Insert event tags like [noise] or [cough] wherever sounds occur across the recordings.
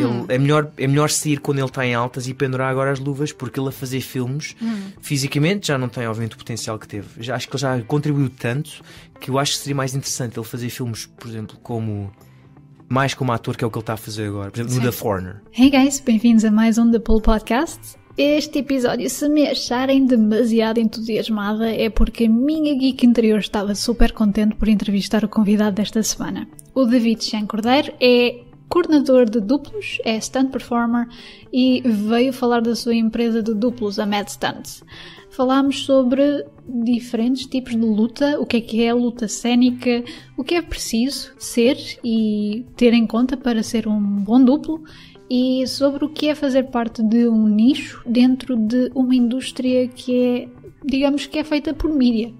Ele, hum. é, melhor, é melhor sair quando ele está em altas e pendurar agora as luvas, porque ele a fazer filmes, hum. fisicamente, já não tem, obviamente, o potencial que teve. Já, acho que ele já contribuiu tanto que eu acho que seria mais interessante ele fazer filmes, por exemplo, como. Mais como ator, que é o que ele está a fazer agora, por exemplo, no The Foreigner. Hey guys, bem-vindos a mais um The Pull Podcast. Este episódio, se me acharem demasiado entusiasmada, é porque a minha geek interior estava super contente por entrevistar o convidado desta semana. O David Chan Cordeiro é coordenador de duplos, é stunt performer e veio falar da sua empresa de duplos, a Mad Stunts. Falámos sobre diferentes tipos de luta, o que é que é luta cênica, o que é preciso ser e ter em conta para ser um bom duplo e sobre o que é fazer parte de um nicho dentro de uma indústria que é, digamos que é feita por mídia.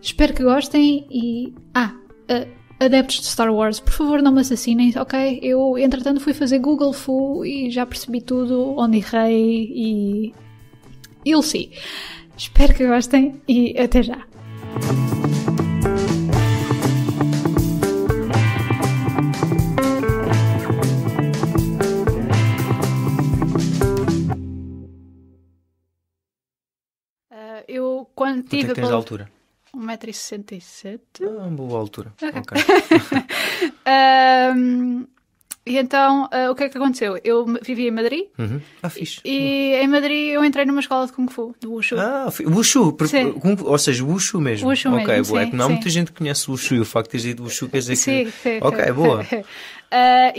Espero que gostem e ah, uh, adeptos de Star Wars, por favor não me assassinem, ok? Eu, entretanto, fui fazer Google Foo e já percebi tudo, onde errei e. You'll see. Espero que gostem e até já! Ah, eu quando tive. Quanto é que tens a... altura? 1,67m. Ah, boa altura. Ok. okay. [laughs] um, e então, uh, o que é que aconteceu? Eu vivi em Madrid. Uhum. Ah, fixe. E uhum. em Madrid eu entrei numa escola de Kung Fu, do Wushu. Ah, Wushu. Per, ou seja, Wushu mesmo. Wushu ok. mesmo, boa. É sim, é que não há sim. muita gente que conhece o Wushu e o facto de teres ido Wushu quer dizer sim, que... Sim, ok, sim. boa. uh,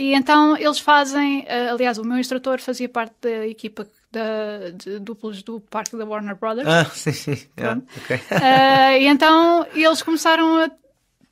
[laughs] e então eles fazem... Uh, aliás, o meu instrutor fazia parte da equipa da, de duplos do parque da Warner Brothers. Ah, [laughs] sim, sim. Yeah, okay. uh, e então eles começaram a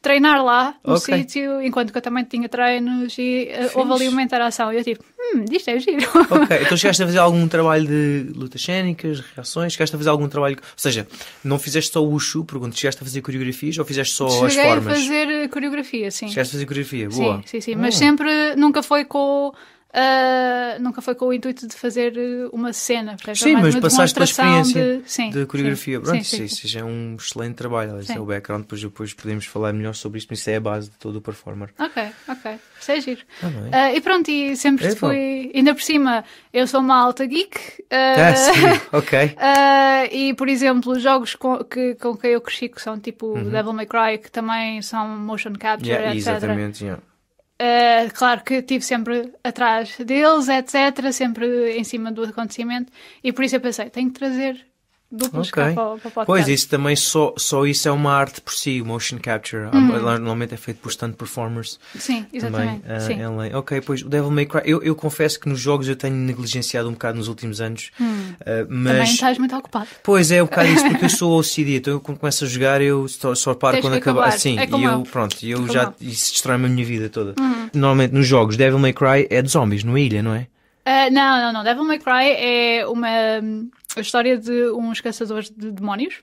treinar lá no okay. sítio, enquanto que eu também tinha treinos e uh, houve ali uma interação. E eu tipo, hum, isto é giro. Ok, [laughs] então chegaste a fazer algum trabalho de lutas cênicas, reações? Chegaste a fazer algum trabalho. Ou seja, não fizeste só o Ushu, pergunto, chegaste a fazer coreografias ou fizeste só Cheguei as formas? Cheguei a fazer coreografia, sim. Chegaste a fazer coreografia, boa. Sim, sim, sim. Hum. mas sempre, nunca foi com uh, nunca foi com o intuito de fazer eh, uma cena. Portanto, sim, mas passaste pela experiência de, sim, de coreografia. Sim, Pronto, sim, isso, isso, é um excelente trabalho. Esse é o background, depois, depois podemos falar melhor sobre isto, mas isso é a base de todo o performer. Ok, ok. Isso é giro. Tá ah, uh, e pronto, e sempre é, fui. Ainda por cima, eu sou uma alta geek. Uh, ah, yes, ah, [laughs] ok. Uh, e, por exemplo, jogos com que, com que eu cresci, que são tipo uhum. Devil May Cry, que também são motion capture, yeah, etc. Exatamente, yeah. Uh, claro que estive sempre atrás deles, etc., sempre em cima do acontecimento, e por isso eu pensei, tenho que trazer duplos okay. para, para Pois, isso também só, só isso é uma arte por si, o motion capture. Uhum. Normalmente é feito por stand performers. Sim, exatamente. Também, uh, Sim. Ok, pois o Devil May Cry, eu, eu confesso que nos jogos eu tenho negligenciado um bocado nos últimos anos. Uh, mas... Também estás muito ocupado. Pois é, um bocado isso, porque eu sou [laughs] OCD, então eu quando começo a jogar eu só, só paro quando acabar. Sim, é e eu, pronto, eu é já, não. isso destrói a minha vida toda. Uhum. Normalmente nos jogos, Devil May Cry é de zombies, numa é ilha, não é? Uh, não, não, não. Devil May Cry é uma hum, a história de uns caçadores de demónios.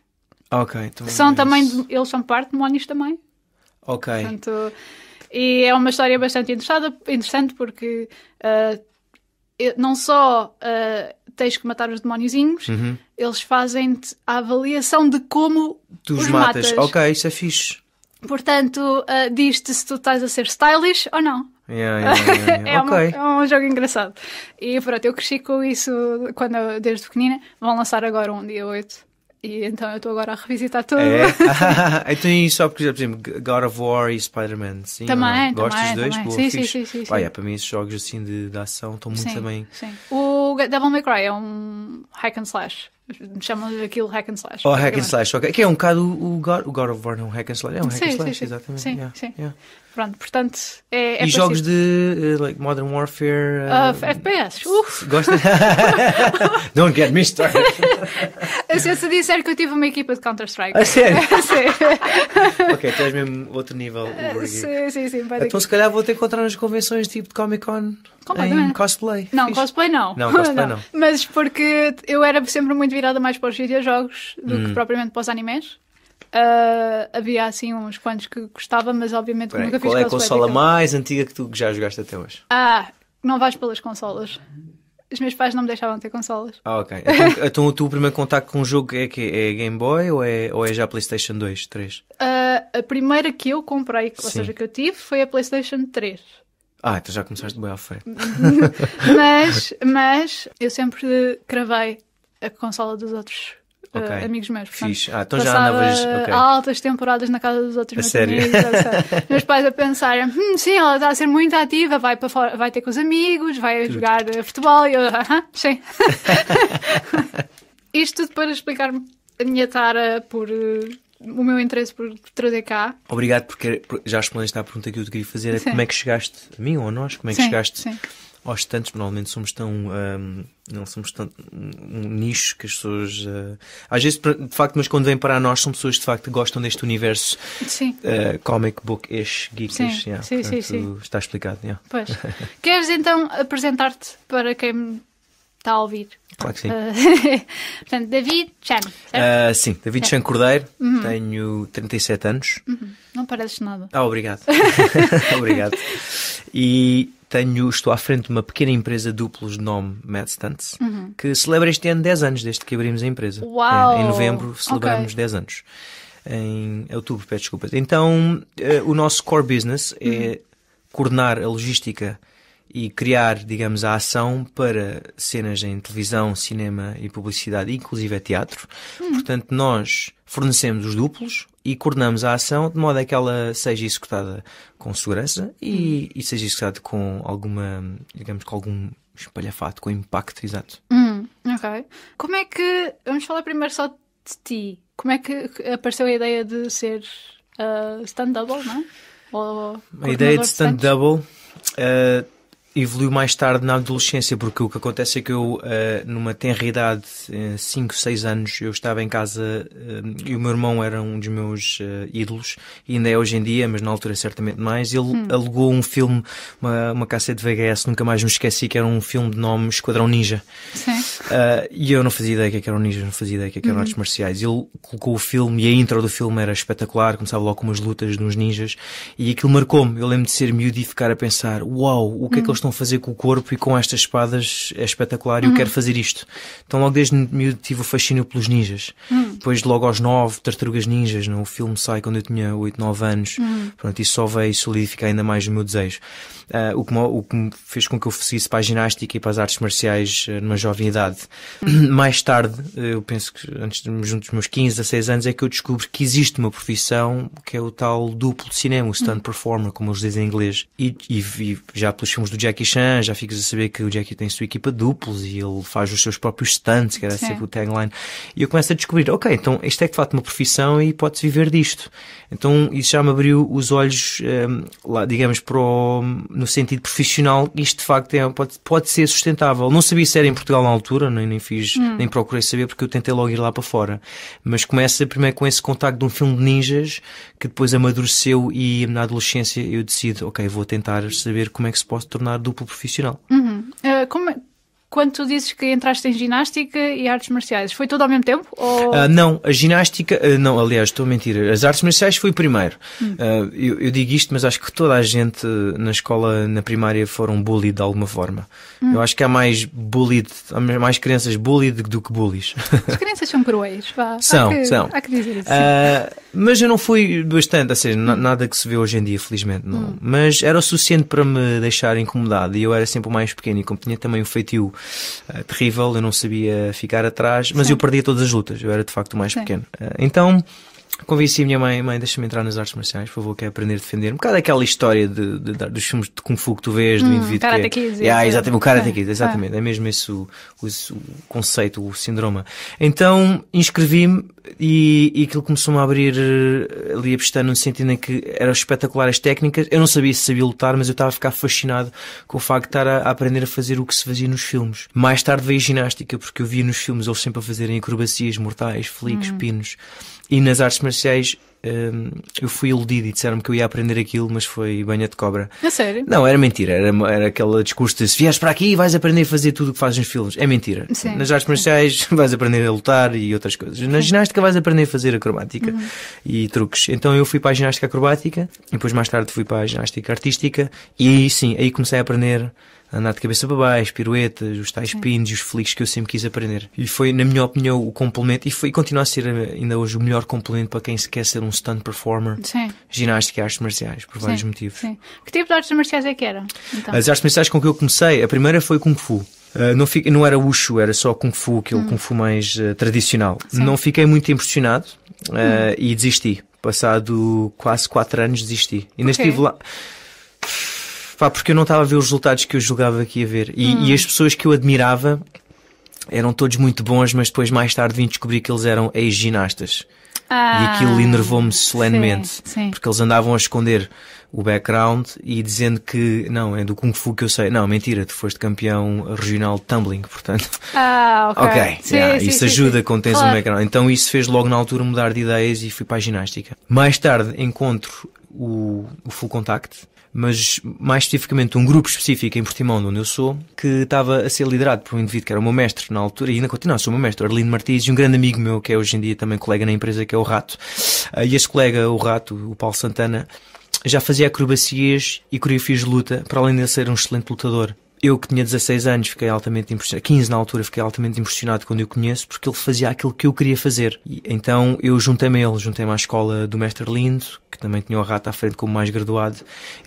Ok, então são é também Eles são parte de demónios também. Ok. Portanto, e é uma história bastante interessante porque uh, não só uh, tens que matar os demóniozinhos, uhum. eles fazem a avaliação de como tu os matas. matas. Ok, isso é fixe. Portanto, uh, diz-te se tu estás a ser stylish ou não. Yeah, yeah, yeah, [laughs] é, okay. um, é, um, jogo engraçado. E pronto, eu cresci com isso quando, eu, desde pequenina. Vão lançar agora um dia 8. E então eu estou agora a revisitar tudo. É. ah, [laughs] [laughs] então, e só porque, por exemplo, God of War e Spider-Man, sim. É? Também, Gostas dos dois? Boa, sim, sim, sim, sim, É, para mim, esses jogos assim de, de ação estão muito bem. também. Sim. O Devil May Cry é um hack and slash. Chamam-lhe aquilo hack and slash. Oh, hack and slash, ok. Que é um bocado o God, o God of War, não é hack and slash. É um hack and slash, sim, exatamente. Sim, yeah, sim. Yeah. Pronto, portanto, é, é E jogos de eh, like Modern Warfare. Uh, ah, uh, eh, FPS, uff! Gosta? [laughs] Don't get me started! se, se disser que eu tive uma equipa de Counter-Strike. A sério? [laughs] sim. ok, tu és mesmo outro nível. Eh, sim, sim, sim. Então, se calhar, vou ter que encontrar nas convenções tipo de Comic Con. Em cosplay. Não, Fiz. cosplay não. Não, cosplay não. [laughs] não. Mas porque eu era sempre muito virada mais para os videojogos do hum. que propriamente para os animes. Uh, havia assim uns quantos que gostava, mas obviamente Peraí, nunca fiz Qual é a consola mais antiga que tu já jogaste até hoje? Ah, não vais pelas consolas. Os meus pais não me deixavam ter consolas. Ah, ok. Então, [laughs] então o teu primeiro contacto com o jogo é que é Game Boy ou é, ou é já PlayStation 2, 3? Uh, a primeira que eu comprei, ou Sim. seja, que eu tive, foi a PlayStation 3. Ah, então já começaste bem à frente [laughs] mas, mas eu sempre cravei a consola dos outros okay. Eh, amigos meus. Portanto, Fixe. Ah, então já andavas okay. altas temporadas na casa dos outros a meus sério? amigos. [laughs] meus pais a pensarem, hum, sim, ela está a ser muito ativa, vai para fora, vai ter com os amigos, vai Tudo. jogar eh, futebol e eu, ah, sim. [laughs] Isto tudo para explicar a minha tara por eh, o meu interesse por, trazer cá. Obrigado porque já respondeste à pergunta que eu te queria fazer, é como é que chegaste a mim ou a nós, como é que sim, chegaste sim aos tantos, normalmente somos tão. Um, não somos tão hum, um nicho que as pessoas. Uh, às vezes, de facto, mas quando vêm para nós, são pessoas que de facto gostam deste universo uh, comic book-ish, geekish. Sim, yeah, sim, portanto, sim, Está explicado. Yeah. Pois. [laughs] Queres então apresentar-te para quem está a ouvir? Claro que sim. Uh, [laughs] portanto, David Chan. Uh, sim, David é. Chan Cordeiro, uhum. tenho 37 anos. Uhum. Não pareces nada. Ah, obrigado. [laughs] obrigado. E tenho, estou à frente de uma pequena empresa duplos de nome Mad Stunts, uhum. que celebra este ano 10 anos desde que abrimos a empresa. Uau! Em, é, em novembro celebramos okay. 10 anos. Em outubro, peço desculpas. Então, uh, o nosso core business é uhum. é coordenar a logística e criar, digamos, a ação para cenas em televisão, cinema e publicidade, inclusive a é teatro. Uhum. Portanto, nós fornecemos os duplos, e coordenamos a ação de modo a que ela seja executada com segurança e, e seja executada com alguma, digamos, com algum espalhafato, com impacto, exato. Hum, ok. Como é que. Vamos falar primeiro só de ti. Como é que apareceu a ideia de ser uh, ah, stand double, não é? Ou a ideia de stand double. Uh, evoluiu mais tarde na adolescência, porque o que acontece é que eu, eh, numa tenra idade, 5, eh, 6 anos, eu estava em casa eh, e o meu irmão era um dos meus ídolos, e ainda é hoje em dia, mas na altura certamente mais. Ele hum. alugou um filme, uma, uma cassete VHS, nunca mais me esqueci, que era um filme de nome Esquadrão Ninja. Sim. Ah, e eu não fazia ideia que é eram ninjas, não fazia ideia é que eram uhum. artes marciais. Ele colocou o filme e a intro do filme era espetacular, começava logo com umas lutas de uns ninjas e aquilo marcou-me. Eu lembro de ser miúdo e ficar a pensar, uau, o que uhum. é que eles uhum. estão a fazer com o corpo e com estas espadas é espetacular e uhum. eu quero fazer isto. Então logo desde miúdo tive o fascínio pelos ninjas. Uhum. Depois logo aos nove, Tartarugas Ninjas, não? o filme sai quando eu tinha oito, nove anos. Uhum. Pronto, isso só veio solidificar ainda mais o meu desejo. Uh, o, que, o que fez com que eu seguisse para a ginástica e para as artes marciais ah, numa jovem idade. [clears throat] Mais tarde, eu penso que antes de, dos meus 15, 16 anos, é que eu descubro que existe uma profissão que é o tal duplo de cinema, o stunt hum. performer, como eles dizem em inglês. E, e, e já pelos filmes do Jackie Chan, já ficas a saber que o Jackie tem a sua equipa de duplos e ele faz os seus próprios stunts, que era Sim. sempre o tagline. E eu começo a descobrir, ok, então isto é de facto uma profissão e pode-se viver disto. Então isso já me abriu os olhos, um, lá, digamos, para o, no sentido profissional, isto de facto é, pode, pode ser sustentável. Não sabia se era em Portugal na altura, altura, nem, nem fiz, hum. nem procurei saber porque eu tentei logo ir lá para fora. Mas começa primeiro com esse contacto de um filme de ninjas que depois amadureceu e na adolescência eu decido, ok, vou tentar saber como é que se pode tornar duplo profissional. Uhum. Uh, como, é- quando tu dizes que entraste em ginástica e artes marciais, foi tudo ao mesmo tempo? Ou... Uh, não, a ginástica, uh, não, aliás, estou a mentir. As artes marciais foi primeiro. Hum. Uh, eu, eu, digo isto, mas acho que toda a gente na escola, na primária, foram bullied de alguma forma. Hum. Eu acho que há mais bullied, há mais crianças bullied do que bullies. As crianças são cruéis, vá. São, há que, são. Há que dizer isso. Mas eu não fui bastante, ou seja, nada que se vê hoje em dia, felizmente, não. Hum. Mas era o suficiente para me deixar incomodado e eu era sempre o mais pequeno e como tinha também um feitio uh, terrível, eu não sabia ficar atrás, mas Sim. eu perdia todas as lutas, eu era de facto o mais Sim. pequeno. Uh, então Convenci a minha mãe, mãe, deixa-me entrar nas artes marciais, por favor, quero aprender a defender. Um bocado aquela história de, de, de dos filmes de Kung Fu que tu vês, hum, do indivíduo. Karate que é, Kid. É, é, exatamente, o Karate é, exatamente. É. é. mesmo esse o, o, o conceito, o síndrome. Então, inscrevi-me e, e aquilo começou-me a abrir eh, ali a pestana no sentido em que eram espetaculares técnicas. Eu não sabia se sabia lutar, mas eu estava a ficar fascinado com o facto de estar a, a aprender a fazer o que se fazia nos filmes. Mais tarde veio ginástica, porque eu via nos filmes eles sempre a fazerem acrobacias mortais, flicos, hum. pinos. E nas artes marciais hum, eu fui iludido e disseram-me que eu ia aprender aquilo, mas foi banha de cobra. É sério? Não, era mentira. Era, era aquele discurso de se vieres para aqui vais aprender a fazer tudo o que fazes nos filmes. É mentira. Sim, Nas artes marciais [laughs] vais aprender a lutar e outras coisas. Na ginástica vais aprender a fazer acrobática uhum. e truques. Então eu fui para a ginástica acrobática, e depois mais tarde fui para a ginástica artística e sim, aí comecei a aprender andar de cabeça para baixo, piruetas, os tais pins e os flicks que eu sempre quis aprender. E foi, na minha opinião, o complemento, e foi e continua a ser eh, ainda hoje o melhor complemento para quem se quer ser um stunt performer, Sim. ginástica e artes marciais, por Sim. vários motivos. Sim. Que tipo de artes marciais é que era? Então? As artes marciais com que eu comecei, a primeira foi Kung Fu. Uh, não, não era Wushu, era só Kung Fu, aquele hum. Kung Fu mais uh, tradicional. Sim. Não fiquei muito impressionado uh, hum. e desisti. Passado quase 4 anos desisti. Ainda okay. estive lá. Pá, porque eu não estava a ver os resultados que eu julgava que ia ver. E, hum. e as pessoas que eu admirava eram todos muito bons, mas depois mais tarde vim descobrir que eles eram ex-ginastas. Ah, e aquilo enervou-me solenemente. Sim, sim. Porque eles andavam a esconder o background e dizendo que, não, é do Kung Fu que eu sei. Não, mentira, tu foste campeão regional de tumbling, portanto. Ah, ok. okay sim, yeah, isso ajuda sim. quando tens claro. um background. Então isso fez logo na altura mudar de ideias e fui para a ginástica. Mais tarde encontro o, o Full Contact mas mais especificamente um grupo específico em Portimão, de onde eu sou, que estava a ser liderado por um indivíduo que era o meu mestre na altura, e ainda continua sou o meu mestre, Arlindo Martins, e um grande amigo meu, que é hoje em dia também colega na empresa, que é o Rato. Ah, e esse colega, o Rato, o Paulo Santana, já fazia acrobacias e coreografias de luta, para além de ser um excelente lutador eu que tinha 16 anos fiquei altamente impressionado, 15 na altura fiquei altamente impressionado quando eu conheço, porque ele fazia aquilo que eu queria fazer. E, então eu juntei-me a ele, juntei-me à escola do Mestre Lindo, que também tinha o rato à frente como mais graduado,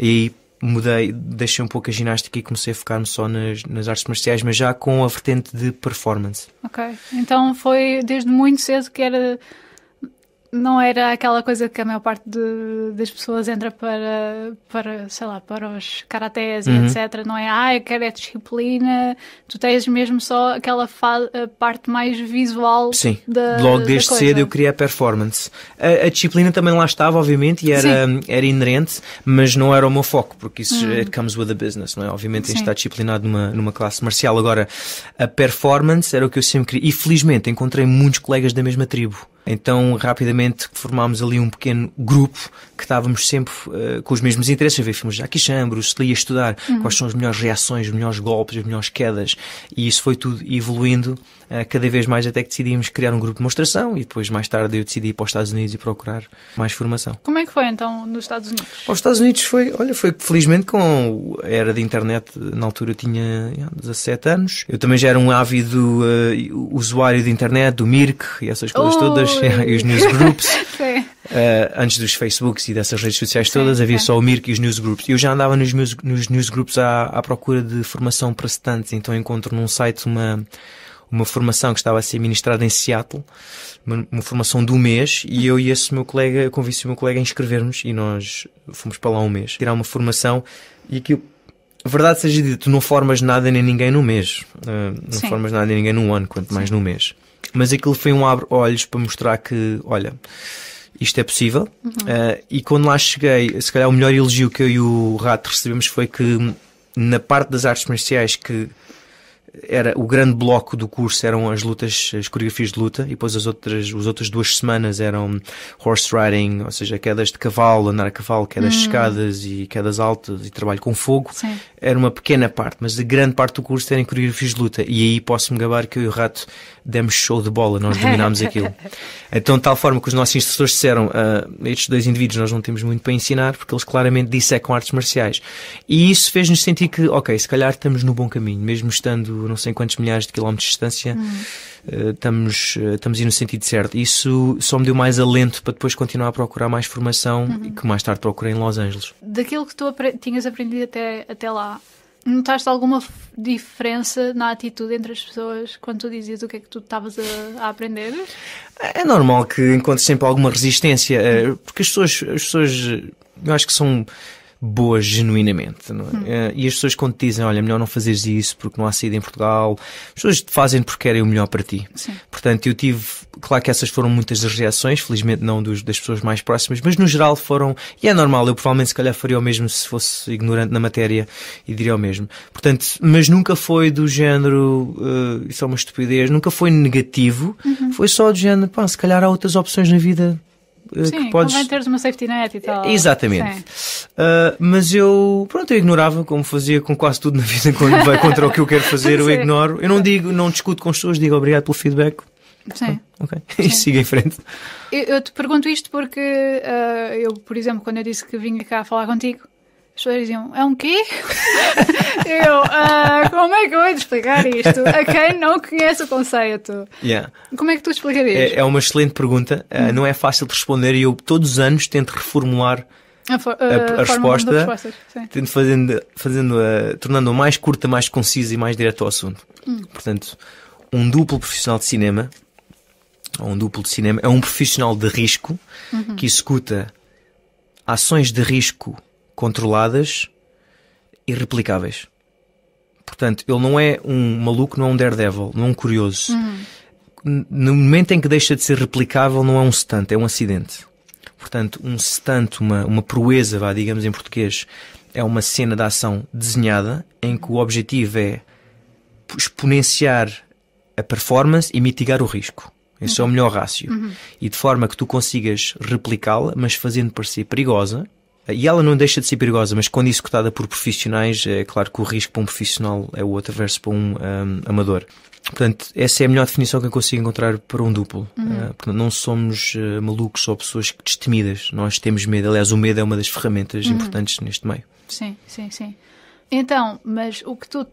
e mudei, deixei um pouco a ginástica e comecei a focar-me só nas, nas artes marciais, mas já com a vertente de performance. Ok, então foi desde muito cedo que era não era aquela coisa que a maior parte de, das pessoas entra para, para, sei lá, para os karatés uhum. e etc. Não é, ah, eu quero é disciplina. Tu tens mesmo só aquela parte mais visual Sim. Da, logo desde cedo eu queria a performance. A, a, disciplina também lá estava, obviamente, e era, era inerente, mas não era o meu foco, porque isso uhum. it é comes with the business, não é? Obviamente Sim. tens de estar disciplinado numa, numa classe marcial. Agora, a performance era o que eu sempre queria. E felizmente encontrei muitos colegas da mesma tribo. Então, rapidamente, formámos ali um pequeno grupo que estávamos sempre uh, com os mesmos interesses, a ver filmes de Jackie Chan, Bruce Lee, a estudar uhum. quais são as melhores reações, os melhores golpes, as melhores quedas. E isso foi tudo evoluindo eh, cada vez mais até que decidimos criar um grupo de demonstração e depois mais tarde eu decidi ir para os Estados Unidos e procurar mais formação. Como é que foi então nos Estados Unidos? Aos Estados Unidos foi, olha, foi felizmente com a era de internet, na altura eu tinha 17 anos. Eu também já era um ávido uh, usuário de internet, do Mirk e essas coisas todas, [laughs] e os newsgroups. Uh, [laughs] eh, antes dos Facebooks e dessas redes sociais todas, sim, havia só o Mirk e os newsgroups. Eu já andava nos, meus, nos newsgroups à, à procura de formação para então encontro num site uma uma formação que estava a ser ministrada em Seattle, uma, uma formação do mês, e eu e esse meu colega, convenci o meu colega a inscrevermos e nós fomos para lá um mês, tirar uma formação e aquilo. Verdade seja dita, tu não formas nada nem ninguém no mês. Uh, não Sim. formas nada nem ninguém num ano, quanto Sim. mais no mês. Mas aquilo foi um abre-olhos para mostrar que, olha, isto é possível. Uhum. Uh, e quando lá cheguei, se calhar o melhor elogio que eu e o Rato recebemos foi que na parte das artes marciais que era o grande bloco do curso eram as lutas, as coreografias de luta, e depois as outras, as outras duas semanas eram horse riding, ou seja, quedas de cavalo, andar a cavalo, quedas hum. de escadas e quedas altas e trabalho com fogo. Sim. Era uma pequena parte, mas a grande parte do curso eram coreografias de luta. E aí posso-me gabar que eu e o Rato demos show de bola, nós dominámos aquilo. [laughs] Então, de tal forma que os nossos instrutores disseram a ah, estes dois indivíduos nós não temos muito para ensinar, porque eles claramente dissecam artes marciais. E isso fez-nos sentir que, ok, se calhar estamos no bom caminho, mesmo estando não sei quantos milhares de quilómetros de distância, hum. eh, estamos, eh, estamos indo no sentido certo. Isso só me deu mais alento para depois continuar a procurar mais formação, uhum. que mais tarde procurei em Los Angeles. Daquilo que tu apre tinhas aprendido até, até lá, Notaste alguma diferença na atitude entre as pessoas quando tu dizias o que é que tu estavas a, a, aprender? É, é normal que encontres sempre alguma resistência, eh, porque as pessoas, as pessoas eh, eu acho que são boas genuinamente. É? Hum. Eh, e as pessoas quando te dizem, olha, é melhor não fazeres isso porque não há saída em Portugal, as pessoas fazem porque querem o melhor para ti. Sim. Portanto, eu tive, claro que essas foram muitas das reações, felizmente não dos, das pessoas mais próximas, mas no geral foram, e é normal, eu provavelmente se calhar faria o mesmo se fosse ignorante na matéria e diria o mesmo. Portanto, mas nunca foi do género, uh, isso é uma estupidez, nunca foi negativo, uhum. foi só do género, pá, se calhar há outras opções na vida eh, Sim, que podes. teres uma safety net e tal. Exatamente. Uh, mas eu, pronto, eu ignorava, como fazia com quase tudo na vida, [laughs] quando vai contra o que eu quero fazer, eu ignoro. Eu não digo, não discuto com as pessoas, digo obrigado pelo feedback. Sim. Ah, ok, [laughs] e siga em frente. Eu, eu, te pergunto isto porque uh, eu, por exemplo, quando eu disse que vinha cá falar contigo, as pessoas diziam, é um quê? [laughs] eu, uh, como é que eu vou explicar isto a quem não conhece o conceito? Yeah. Como é que tu explicarias? É, é uma excelente pergunta, uh, não é fácil de responder e eu todos os anos tento reformular a, for, uh, a, a resposta, tento fazendo, fazendo uh, tornando-a mais curta, mais concisa e mais direta ao assunto. Hum. Portanto, um duplo profissional de cinema, ou um duplo de cinema, é um profissional de risco uhum. que executa ações de risco controladas e replicáveis. Portanto, ele não é um maluco, não é um daredevil, não é um curioso. Uhum. No momento em que deixa de ser replicável, não é um stunt, é um acidente. Portanto, um stunt, uma, uma proeza, vá, digamos em português, é uma cena de ação desenhada em que o objetivo é exponenciar a performance e mitigar o risco. Esse uhum. é o uhum. melhor rácio. Uhum. E de forma que tu consigas replicá-la, mas fazendo parecer perigosa, e ela não deixa de ser perigosa, mas quando executada por profissionais, é claro que o risco para um profissional é o outro versus para um, um amador. Portanto, essa é a melhor definição que eu consigo encontrar para um duplo. Uhum. Uh, não somos uh, malucos ou pessoas destemidas. Nós temos medo. Aliás, o medo é uma das ferramentas uhum. importantes neste meio. Sim, sim, sim. Então, mas o que tu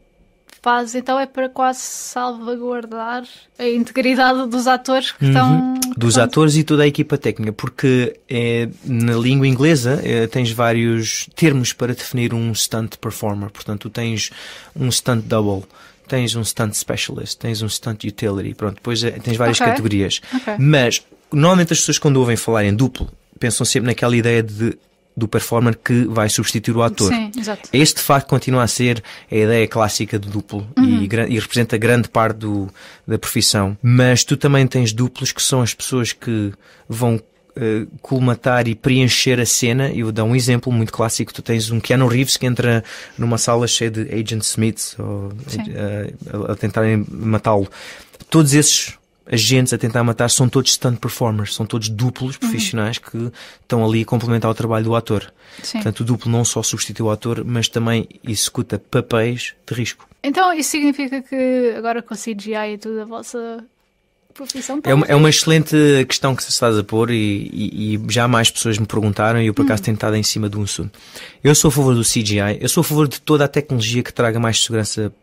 faz então é para quase salvaguardar a integridade dos atores que uhum. estão. Dos Pronto. atores e toda a equipa técnica, porque é, na língua inglesa é, tens vários termos para definir um stunt performer. Portanto, tens um stunt double, tens um stunt specialist, tens um stunt utility. Pronto, depois é, tens várias okay. categorias. Okay. Mas, normalmente as pessoas quando ouvem falar em duplo, pensam sempre naquela ideia de do performer que vai substituir o ator. Sim, exato. Este facto continua a ser a ideia clássica do duplo uhum. e, e, representa grande parte do, da profissão. Mas tu também tens duplos que são as pessoas que vão uh, colmatar e preencher a cena. Eu dou um exemplo muito clássico. Tu tens um Keanu Reeves que entra numa sala cheia de Agent Smith ou, uh, a, a tentarem matá-lo. Todos esses agentes a tentar matar são todos stunt performers, são todos duplos uhum. profissionais uhum. que estão ali a complementar o trabalho do ator. Sim. Portanto, o duplo não só substitui o ator, mas também executa papéis de risco. Então, isso significa que agora com CGI e tudo, a vossa profissão é uma, é uma excelente questão que se estás a pôr e, e, e, já mais pessoas me perguntaram e eu por acaso uhum. tenho estado em cima de um assunto. Eu sou a favor do CGI, eu sou a favor de toda a tecnologia que traga mais segurança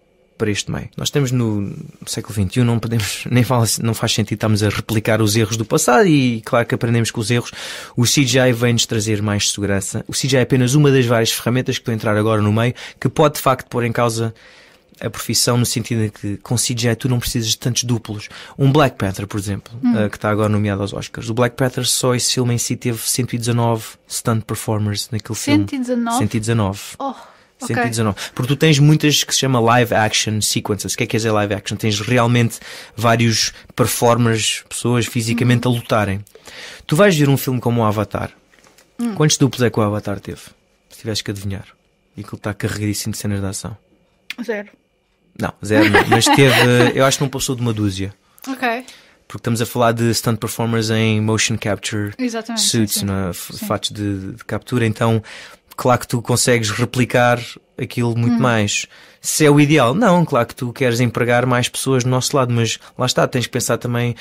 para este meio. Nós estamos no século XXI, não podemos, [laughs] nem fala, não faz sentido estarmos a replicar os erros do passado e claro que aprendemos com os erros. O CGI vem-nos trazer mais segurança. O CGI é apenas uma das várias ferramentas que estou a entrar agora no meio que pode de facto pôr em causa a profissão no sentido de que com CGI tu não precisas de tantos duplos. Um Black Panther, por exemplo, hum. Eh, que está agora nomeado aos Oscars. O Black Panther só esse filme em si teve 119 stunt performers naquele 119? filme. 119? 119. Oh. Okay. Porque tu tens muitas que se chama live action sequences. O que é que é dizer live action? Tens realmente vários performers, pessoas fisicamente uhum. a lutarem. Tu vais ver um filme como o Avatar. Uhum. Quantos duplos é que o Avatar teve? Se tivesse que adivinhar. E que ele está carregadíssimo de cenas de ação. Zero. Não, zero não. Mas teve, [laughs] eu acho que não passou de uma dúzia. Ok porque estamos a falar de stunt performers em motion capture Exatamente, suits, sim, sim. É? fatos de, de, captura. Então, claro que tu consegues replicar aquilo muito uhum. mais. Se é o ideal, não, claro que tu queres empregar mais pessoas do nosso lado, mas lá está, tens que pensar também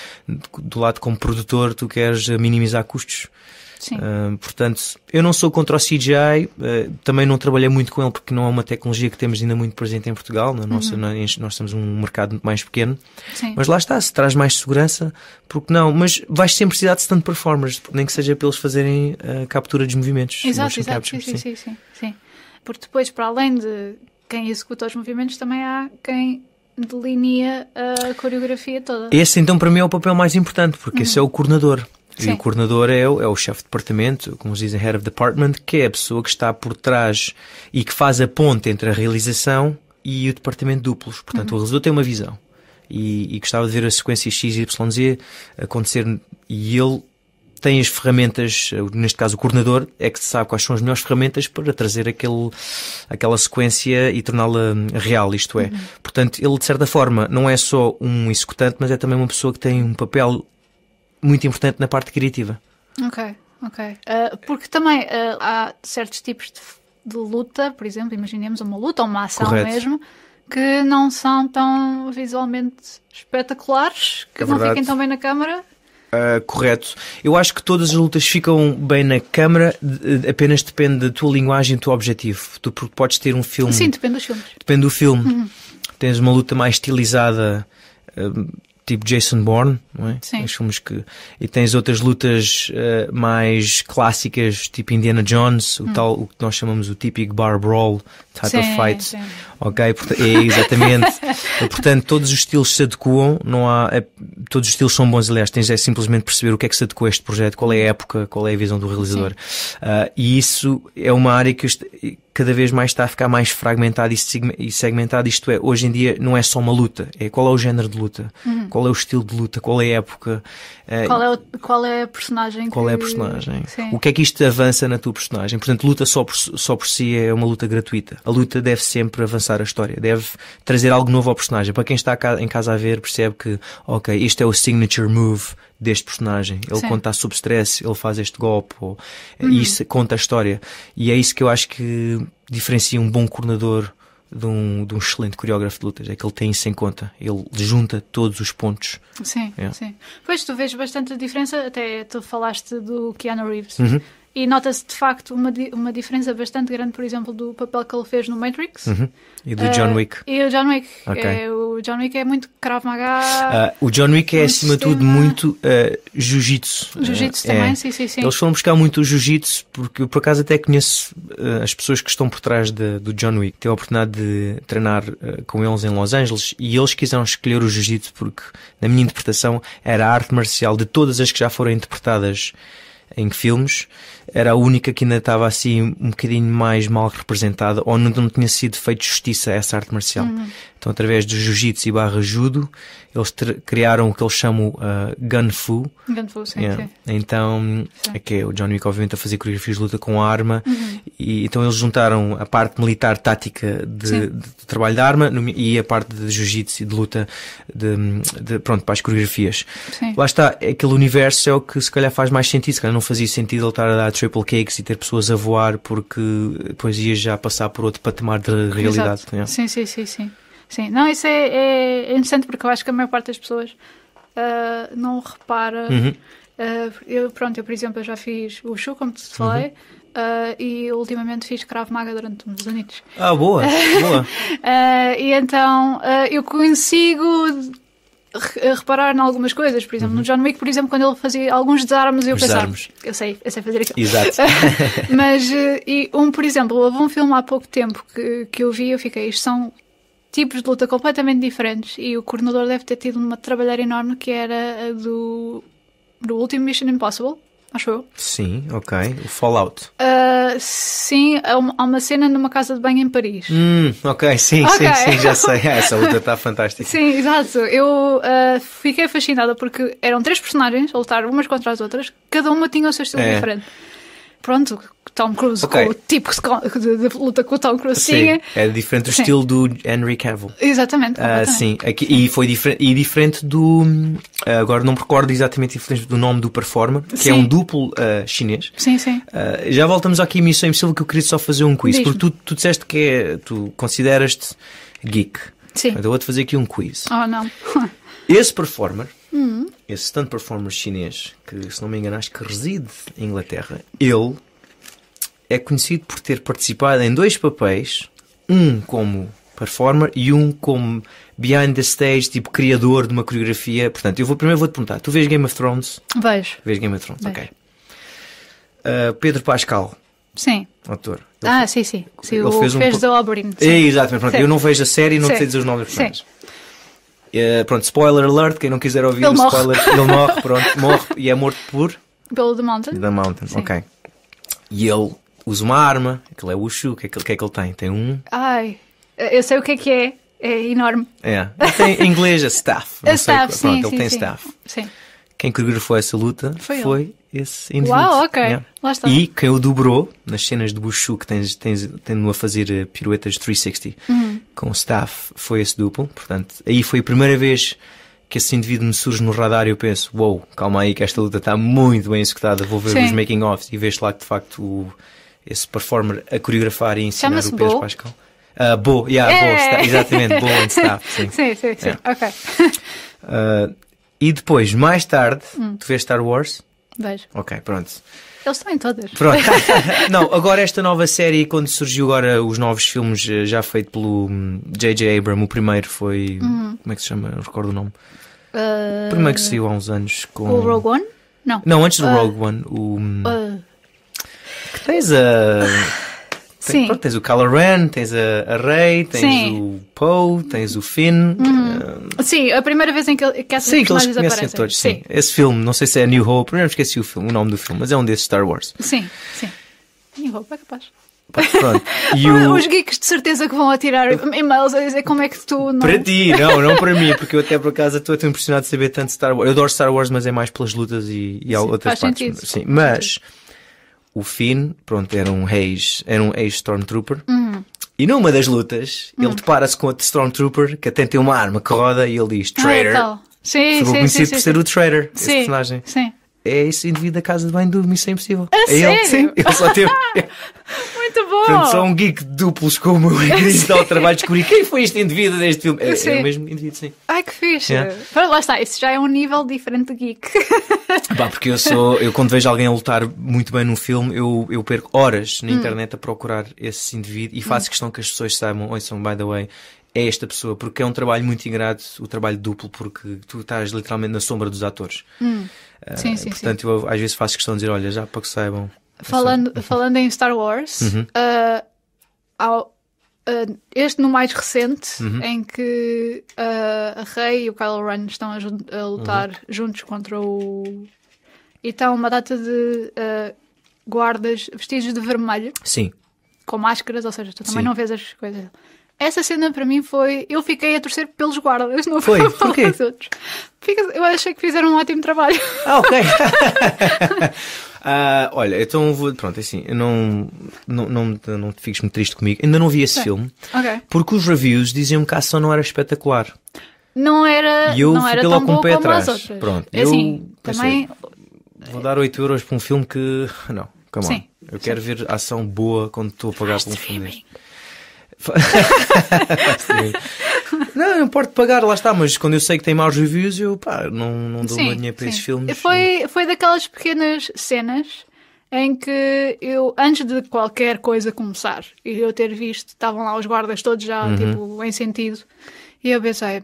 do lado como produtor, tu queres minimizar custos. Sim. Uh, portanto, eu não sou contra o CGI, uh, ah, também não trabalhei muito com ele porque não é uma tecnologia que temos ainda muito presente em Portugal. Na é nossa, uhum. nós, é, nós temos um mercado muito mais pequeno. Sim. Mas lá está, se traz mais segurança, porque não? Mas vais sempre precisar de stand performers, nem que seja pelos fazerem a ah, captura dos movimentos. Exato, exato. Captures, sim, sim, sim, sim. Porque depois, para além de quem executa os movimentos, também há quem delinea a coreografia toda. Esse então para mim é o papel mais importante, porque uhum. esse é o coordenador. Sim. E o coordenador é o, é o chefe de departamento, como se dizem, head of department, que é a pessoa que está por trás e que faz a ponte entre a realização e o departamento duplos. Portanto, uhum. o realizador tem uma visão e, e gostava de ver a sequência X, Z acontecer e ele tem as ferramentas, eh, neste caso o coordenador, é que sabe quais são as melhores ferramentas para trazer aquele, aquela sequência e torná-la hum, real, isto é. Uhum. Portanto, ele de certa forma não é só um executante, mas é também uma pessoa que tem um papel muito importante na parte criativa. Ok, ok. Uh, porque também uh, há certos tipos de, de, luta, por exemplo, imaginemos uma luta ou uma ação Correto. mesmo, que não são tão visualmente espetaculares, que é não fiquem tão bem na câmara. Uh, correto. Eu acho que todas as lutas ficam bem na câmara, de, apenas depende da tua linguagem e do teu objetivo. Tu porque podes ter um filme. Sim, depende dos filmes. Depende do filme. Uhum. Tens uma luta mais estilizada, uh, tipo Jason Bourne, não é? Sim. Os filmes que. E tens outras lutas uh, mais clássicas, tipo Indiana Jones, hum. o tal, o que nós chamamos o típico bar brawl, type sim, of fight. Sim. Ok? É, exatamente. [laughs] Portanto, todos os estilos se adequam, não há, é, todos os estilos são bons, aliás, tens é simplesmente perceber o que é que se adequa a este projeto, qual é a época, qual é a visão do realizador. Uh, e isso é uma área que cada vez mais está a ficar mais fragmentada e segmentada. Isto é, hoje em dia não é só uma luta, é qual é o género de luta, uhum. qual é o estilo de luta, qual é a época. Ah, qual é, o, qual é a personagem? Qual que... é a personagem? Sim. O que é que isto avança na tua personagem? Portanto, luta só por, só por si é uma luta gratuita a luta deve sempre avançar a história, deve trazer algo novo ao personagem. Para quem está em casa a ver, percebe que, ok, isto é o signature move deste personagem. Ele Sim. conta sob stress, ele faz este golpe, ou, eh, uhum. isso conta a história. E é isso que eu acho que diferencia um bom coordenador de um, de um, excelente coreógrafo de lutas, é que ele tem isso em conta, ele junta todos os pontos. Sim, é. sim. Pois tu vês bastante a diferença, até tu falaste do Keanu Reeves, uhum. E nota-se de facto uma, uma diferença bastante grande, por exemplo, do papel que ele fez no Matrix. Uhum. E do John eh, Wick. e o John Wick. Okay. É, o John Wick é muito Krav Maga. Uh, o John Wick é, acima de tudo, muito uh, jiu-jitsu. Jiu-jitsu é. também, é. sim, sim, sim. Eles foram buscar muito o jiu-jitsu, porque eu por acaso até conheço as pessoas que estão por trás de, do John Wick. Tive a oportunidade de treinar com eles em Los Angeles e eles quiseram escolher o jiu-jitsu porque, na minha interpretação, era a arte marcial de todas as que já foram interpretadas em filmes era a única que ainda estava assim um bocadinho mais mal representada ou não, não tinha sido feita justiça a essa arte marcial. Uhum. Então, através de jiu-jitsu e barra judo, eles criaram o que eles chamam uh, Gunfu. Gunfu, sim. Yeah. sim. Então, sim. é que é o John Wick, obviamente, a fazer coreografias de luta com arma. Uhum. E, então, eles juntaram a parte militar tática de, de trabalho de arma e a parte de jiu-jitsu e de luta de, de, pronto, para as coreografias. Sim. Lá está, é aquele universo é o que se calhar faz mais sentido. Se calhar não fazia sentido ele estar a dar triple cakes e ter pessoas a voar porque depois ia já passar por outro patamar de realidade. Sim, sim, sim, sim. Sim, não, isso é, é, é, interessante porque eu acho que a maior parte das pessoas uh, não repara. Uhum. Uh, eu, pronto, eu, por exemplo, eu já fiz o show, como te uhum. falei, uhum. uh, e ultimamente fiz cravo Maga durante uns anos. Ah, boa, [laughs] boa. e então eu consigo reparar em algumas coisas, por exemplo, uhum. no John Wick, por exemplo, quando ele fazia alguns desarmes, eu pensava, eu sei, eu sei fazer aquilo. Exato. [laughs] Mas, e um, por exemplo, houve um filme há pouco tempo que, que eu vi, eu fiquei, isto são tipos de luta completamente diferentes e o coordenador deve ter tido uma trabalhar enorme que era a do, do último Mission Impossible, acho eu. Sim, ok. O Fallout. Uh, sim, há uma cena numa casa de banho em Paris. Hum, ok, [laughs] sim, okay. sim, sim, já sei. Ah, essa luta está fantástica. sim, exato. Eu uh, fiquei fascinada porque eram três personagens a lutar umas contra as outras, cada uma tinha o seu estilo é. diferente. Pronto, Tom Cruise okay. com o tipo que de, luta com o Tom Cruise sim, É diferente do sim. estilo do Henry Cavill. Exatamente. Uh, sim, aqui, e foi diferente, e diferente do. Ah, agora não me recordo exatamente do nome do performer, que sim. é um duplo uh, chinês. Sim, sim. Uh, já voltamos aqui à Missão Impossível que eu queria só fazer um quiz, porque tu, tu disseste que é. Tu consideras-te geek. Sim. Então vou-te fazer aqui um quiz. Oh, não. [laughs] Esse performer, esse tanto performer chinês, que se não me engano acho que reside em Inglaterra, ele é conhecido por ter participado em dois papéis, um como performer e um como behind the stage, tipo criador de uma coreografia. Portanto, eu vou primeiro vou-te perguntar, tu vês Game of Thrones? Vejo. Vês Game of Thrones, Vejo. ok. Uh, Pedro Pascal. Sim. Autor. Ele ah, sim, sim. ele o fez, um... The Oberyn. É, exatamente. Pronto, sim. eu não vejo a série não sei dizer os nomes Sim. Uh, pronto, spoiler alert, quem não quiser ouvir ele o spoiler, ele morre, pronto, morre e é morto por... Pelo The Mountain. The Mountain, sim. ok. E ele usa uma arma. Aquilo é o Wushu. O que, é que, que é que ele tem? Tem um. Ai, eu sei o que é que é. É enorme. É. Ele tem, em inglês é staff. A é staff, sei, sim, Pronto, sim, ele tem sim. staff. Sim. Quem coreografou essa luta foi, foi esse indivíduo. Uau, ok. Yeah. Lá está. E quem o dobrou nas cenas de Wushu que tens, tens, tendo a fazer eh, piruetas 360 uhum. com o staff foi esse duplo. Portanto, aí foi a primeira vez que esse indivíduo me surge no radar e eu penso: uou, wow, calma aí, que esta luta está muito bem executada. Vou ver Sim. os making-offs e vejo lá que de facto o esse performer a coreografar e ensinar o Pedro Bo? Pascal. Uh, Bo, yeah, yeah. Bo, é. exatamente, Bo and Staff. [laughs] Sim, sim, sim, sim. ok. Uh, e depois, mais tarde, hum. tu vês Star Wars? Vejo. Ok, pronto. Eles estão em todas. Pronto. [laughs] Não, agora esta nova série, quando surgiu agora os novos filmes eh, já feito pelo J.J. Hum, Abrams, o primeiro foi... Uhum. Como é que se chama? Não recordo o nome. Uh... O primeiro que saiu há uns anos com... O Rogue One? Não. Não, antes do uh... Rogue One. O... Uh... Que tens a. Sim. Pronto, tens o Kylo Ren, tens a, a Rey, tens Sim. o Poe, tens o Finn. Uh... Sim, a primeira vez em que, que essas Sim, que eles aparecem. todos. Sim. Sim. Esse filme, não sei se é New Hope, primeiro esqueci o, filme, o nome do filme, mas é um desses Star Wars. Sim, sim. New Hope é capaz. Pronto. [laughs] O... Os geeks de certeza que vão atirar e-mails a dizer como é que tu não... Para ti, não, não para mim, porque eu até por acaso estou impressionado de saber tanto Star Wars. Eu adoro Star Wars, mas é mais pelas lutas e, e Sim, outras partes. Sentido. Sim, mas o Finn, pronto, era um ex, era um ex Stormtrooper. Uhum. E numa das lutas, uhum. ele hum. depara-se com outro Stormtrooper que até tem uma arma que roda e ele diz ah, é Traitor. Ah, sim, sim, conhecido sim, por sim, ser o Traitor, esse personagem. Sim. É esse indivíduo da casa de banho do Missão Impossível. A é sério? ele, sim. Ele só teve. [laughs] Portanto, só um oh! geek de duplos como eu é que dá o trabalho de descobrir quem foi este indivíduo deste filme. É, é o mesmo indivíduo, sim. Ai, que fixe. Yeah. lá está, isso já é um nível diferente de geek. Bah, [laughs] porque eu sou, eu quando vejo alguém a lutar muito bem num filme, eu, eu perco horas na hum. internet a procurar esse indivíduo e faço hum. questão que as pessoas saibam, oi, são, by the way, é esta pessoa, porque é um trabalho muito ingrato, o trabalho duplo, porque tu estás literalmente na sombra dos atores. Hum. Uh, sim, sim, portanto, sim. eu às vezes faço questão de dizer, olha, já para que saibam, Falando, falando em Star Wars, uhum. uh, ao, uh, este no mais recente, uhum. em que uh, a Rey e o Kylo Ren estão a, a lutar uhum. juntos contra o. E está uma data de uh, guardas vestidos de vermelho. Sim. Com máscaras, ou seja, tu também Sim. não vês as coisas. Essa cena para mim foi. Eu fiquei a torcer pelos guardas, não foi [laughs] pelos outros. Eu achei que fizeram um ótimo trabalho. Ah, ok. [laughs] Ah, olha, então vou. Pronto, é assim, eu não, não, não, não te fiques muito triste comigo. Ainda não vi esse filme. Okay. Porque os reviews diziam que a ação não era espetacular. Não era. E eu não era tão com o pé atrás. Pronto, é assim, eu, também. vou dar 8 euros para um filme que. [laughs] Não, come Sim. on. Eu quero ver ação boa quando estou a pagar por um filme [laughs] Não, não importa pagar, lá está, mas quando eu sei que tem maus reviews, eu pá, não, não dou sim, dinheiro para sim. esses filmes. Foi, foi daquelas pequenas cenas em que eu, antes de qualquer coisa começar, e eu ter visto, estavam lá os guardas todos já, uhum. tipo, em sentido, e eu pensei,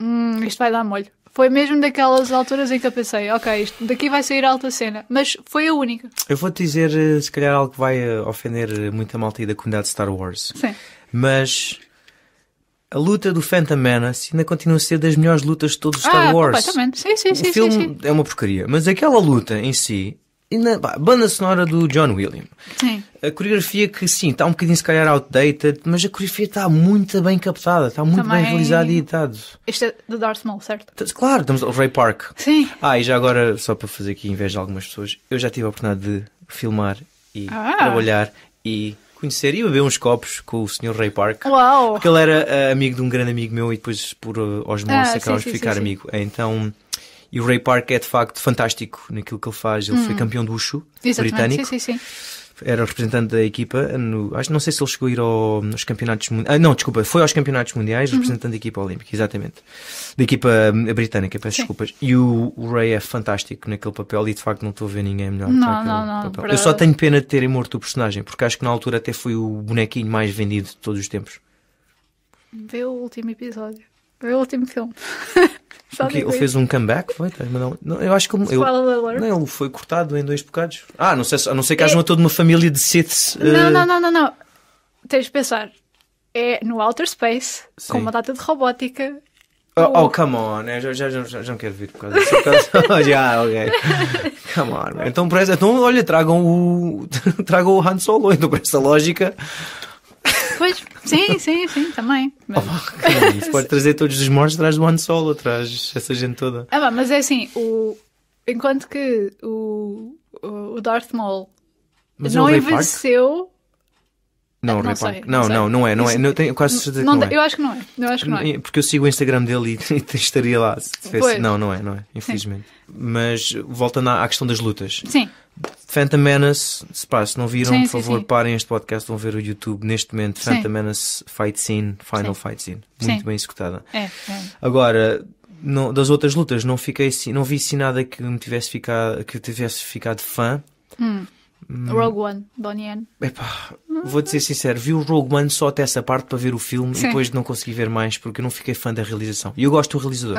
hum, isto vai dar molho. Foi mesmo daquelas alturas em que eu pensei, ok, isto, daqui vai sair alta cena, mas foi a única. Eu vou-te dizer, eh, se calhar, algo que vai eh, ofender muita malta aí da comunidade de Star Wars. Sim. Mas a luta do Phantom Menace ainda continua a ser das melhores lutas de todos os Star ah, Wars. Completamente. Sim, sim, o sim. O filme sim, sim. é uma porcaria, mas aquela luta em si. Na, banda sonora do John Williams. Sim. A coreografia que, sim, está um bocadinho se calhar outdated, mas a coreografia está muito bem captada, está muito Também... bem realizada e editada. Isto é do Darth Maul, certo? Claro, estamos ao Ray Park. Sim. Ah, e já agora, só para fazer aqui inveja de algumas pessoas, eu já tive a oportunidade de filmar e ah. trabalhar e conhecer e beber uns copos com o Sr. Ray Park. Uau! Porque ele era uh, amigo de um grande amigo meu e depois, por uh, osmose, ah, acabámos de ficar sim, amigo. Sim. Então. E o Ray Park é de facto fantástico naquilo que ele faz. Ele hum. foi campeão do Wushu Exatamente, britânico. Sim, sim, sim era representante da equipa no, acho, não sei se ele chegou a ir ao, aos campeonatos mundiais, ah, não, desculpa, foi aos campeonatos mundiais, uhum. representante da equipa olímpica, exatamente. Da equipa hum, britânica, peço Sim. desculpas. E o, o Ray é fantástico naquele papel e de facto não estou a ver ninguém melhor não, não, não, papel. Para... Eu só tenho pena de terem morto o personagem, porque acho que na altura até foi o bonequinho mais vendido de todos os tempos. Vê o último episódio o último filme. Porque [laughs] ele fez um comeback, foi? Tá, não, eu acho que não, ele foi cortado em dois bocados. Ah, não sei, a não ser que é... haja uma, toda uma família de Siths. Uh... Eh, não, não, não, não, Tens de pensar. É no outer space, Sim. com uma data de robótica. Oh, oh come on, eu já, já, já, já não quero vir por causa disso. Por causa... [laughs] [laughs] ok. Come on, man. então, por essa... então olha, tragam o, tragam o Han Solo, então, por essa lógica. Pois, sim, sim, sim, também. Mas... Oh, isso pode trazer todos os mortos atrás do one Solo, atrás essa gente toda. Ah, mas é assim, o... enquanto que o, o Darth Maul mas é não envelheceu não, não, sei, não, não, sei. não, não, é, não Isso, é. Não, tenho quase certeza não, que não é. Eu acho que não é. Eu acho que não é. Porque eu sigo o Instagram dele e [laughs] estaria lá. Não, não é, não é, infelizmente. Sim. Mas voltando à, questão das lutas. Sim. Phantom Menace, se, pá, se não viram, sim, por favor, sim, parem este podcast, vão ver o YouTube neste momento. Phantom Menace Fight Scene, Final Fight Scene. Muito bem executada. É, é. Agora, não, das outras lutas, não, fiquei, não vi assim nada que me tivesse ficado, que tivesse ficado fã. Hum Hum. Rogue One, Donnie Yen. Epá, vou dizer sincero, vi o Rogue One só até essa parte para ver o filme Sim. e depois não consegui ver mais porque eu não fiquei fã da realização. E eu gosto do realizador.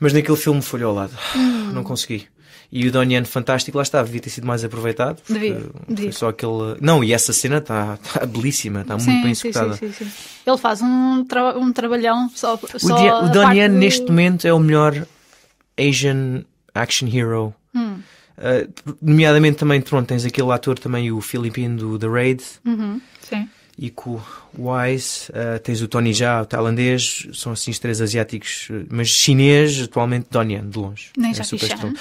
Mas naquele filme foi ao lado. Hum. Não consegui. E o Donnie Yen fantástico, lá está, devia ter sido mais aproveitado. Devia, devia. Só aquele... Não, e essa cena está tá belíssima, está muito bem executada. Sim, sim, sim. Ele faz um, tra um trabalhão só. O, só dia, o Donnie Yen, neste momento, é o melhor Asian action hero ah, nomeadamente também, pronto, tens aquele ator também, o filipino do The Raid. Uhum, sim. o Wise, uh, tens o Tony Jaa o tailandês, são assim os três asiáticos, mas chinês, atualmente Donian, de longe. Nem é Jackie Chan.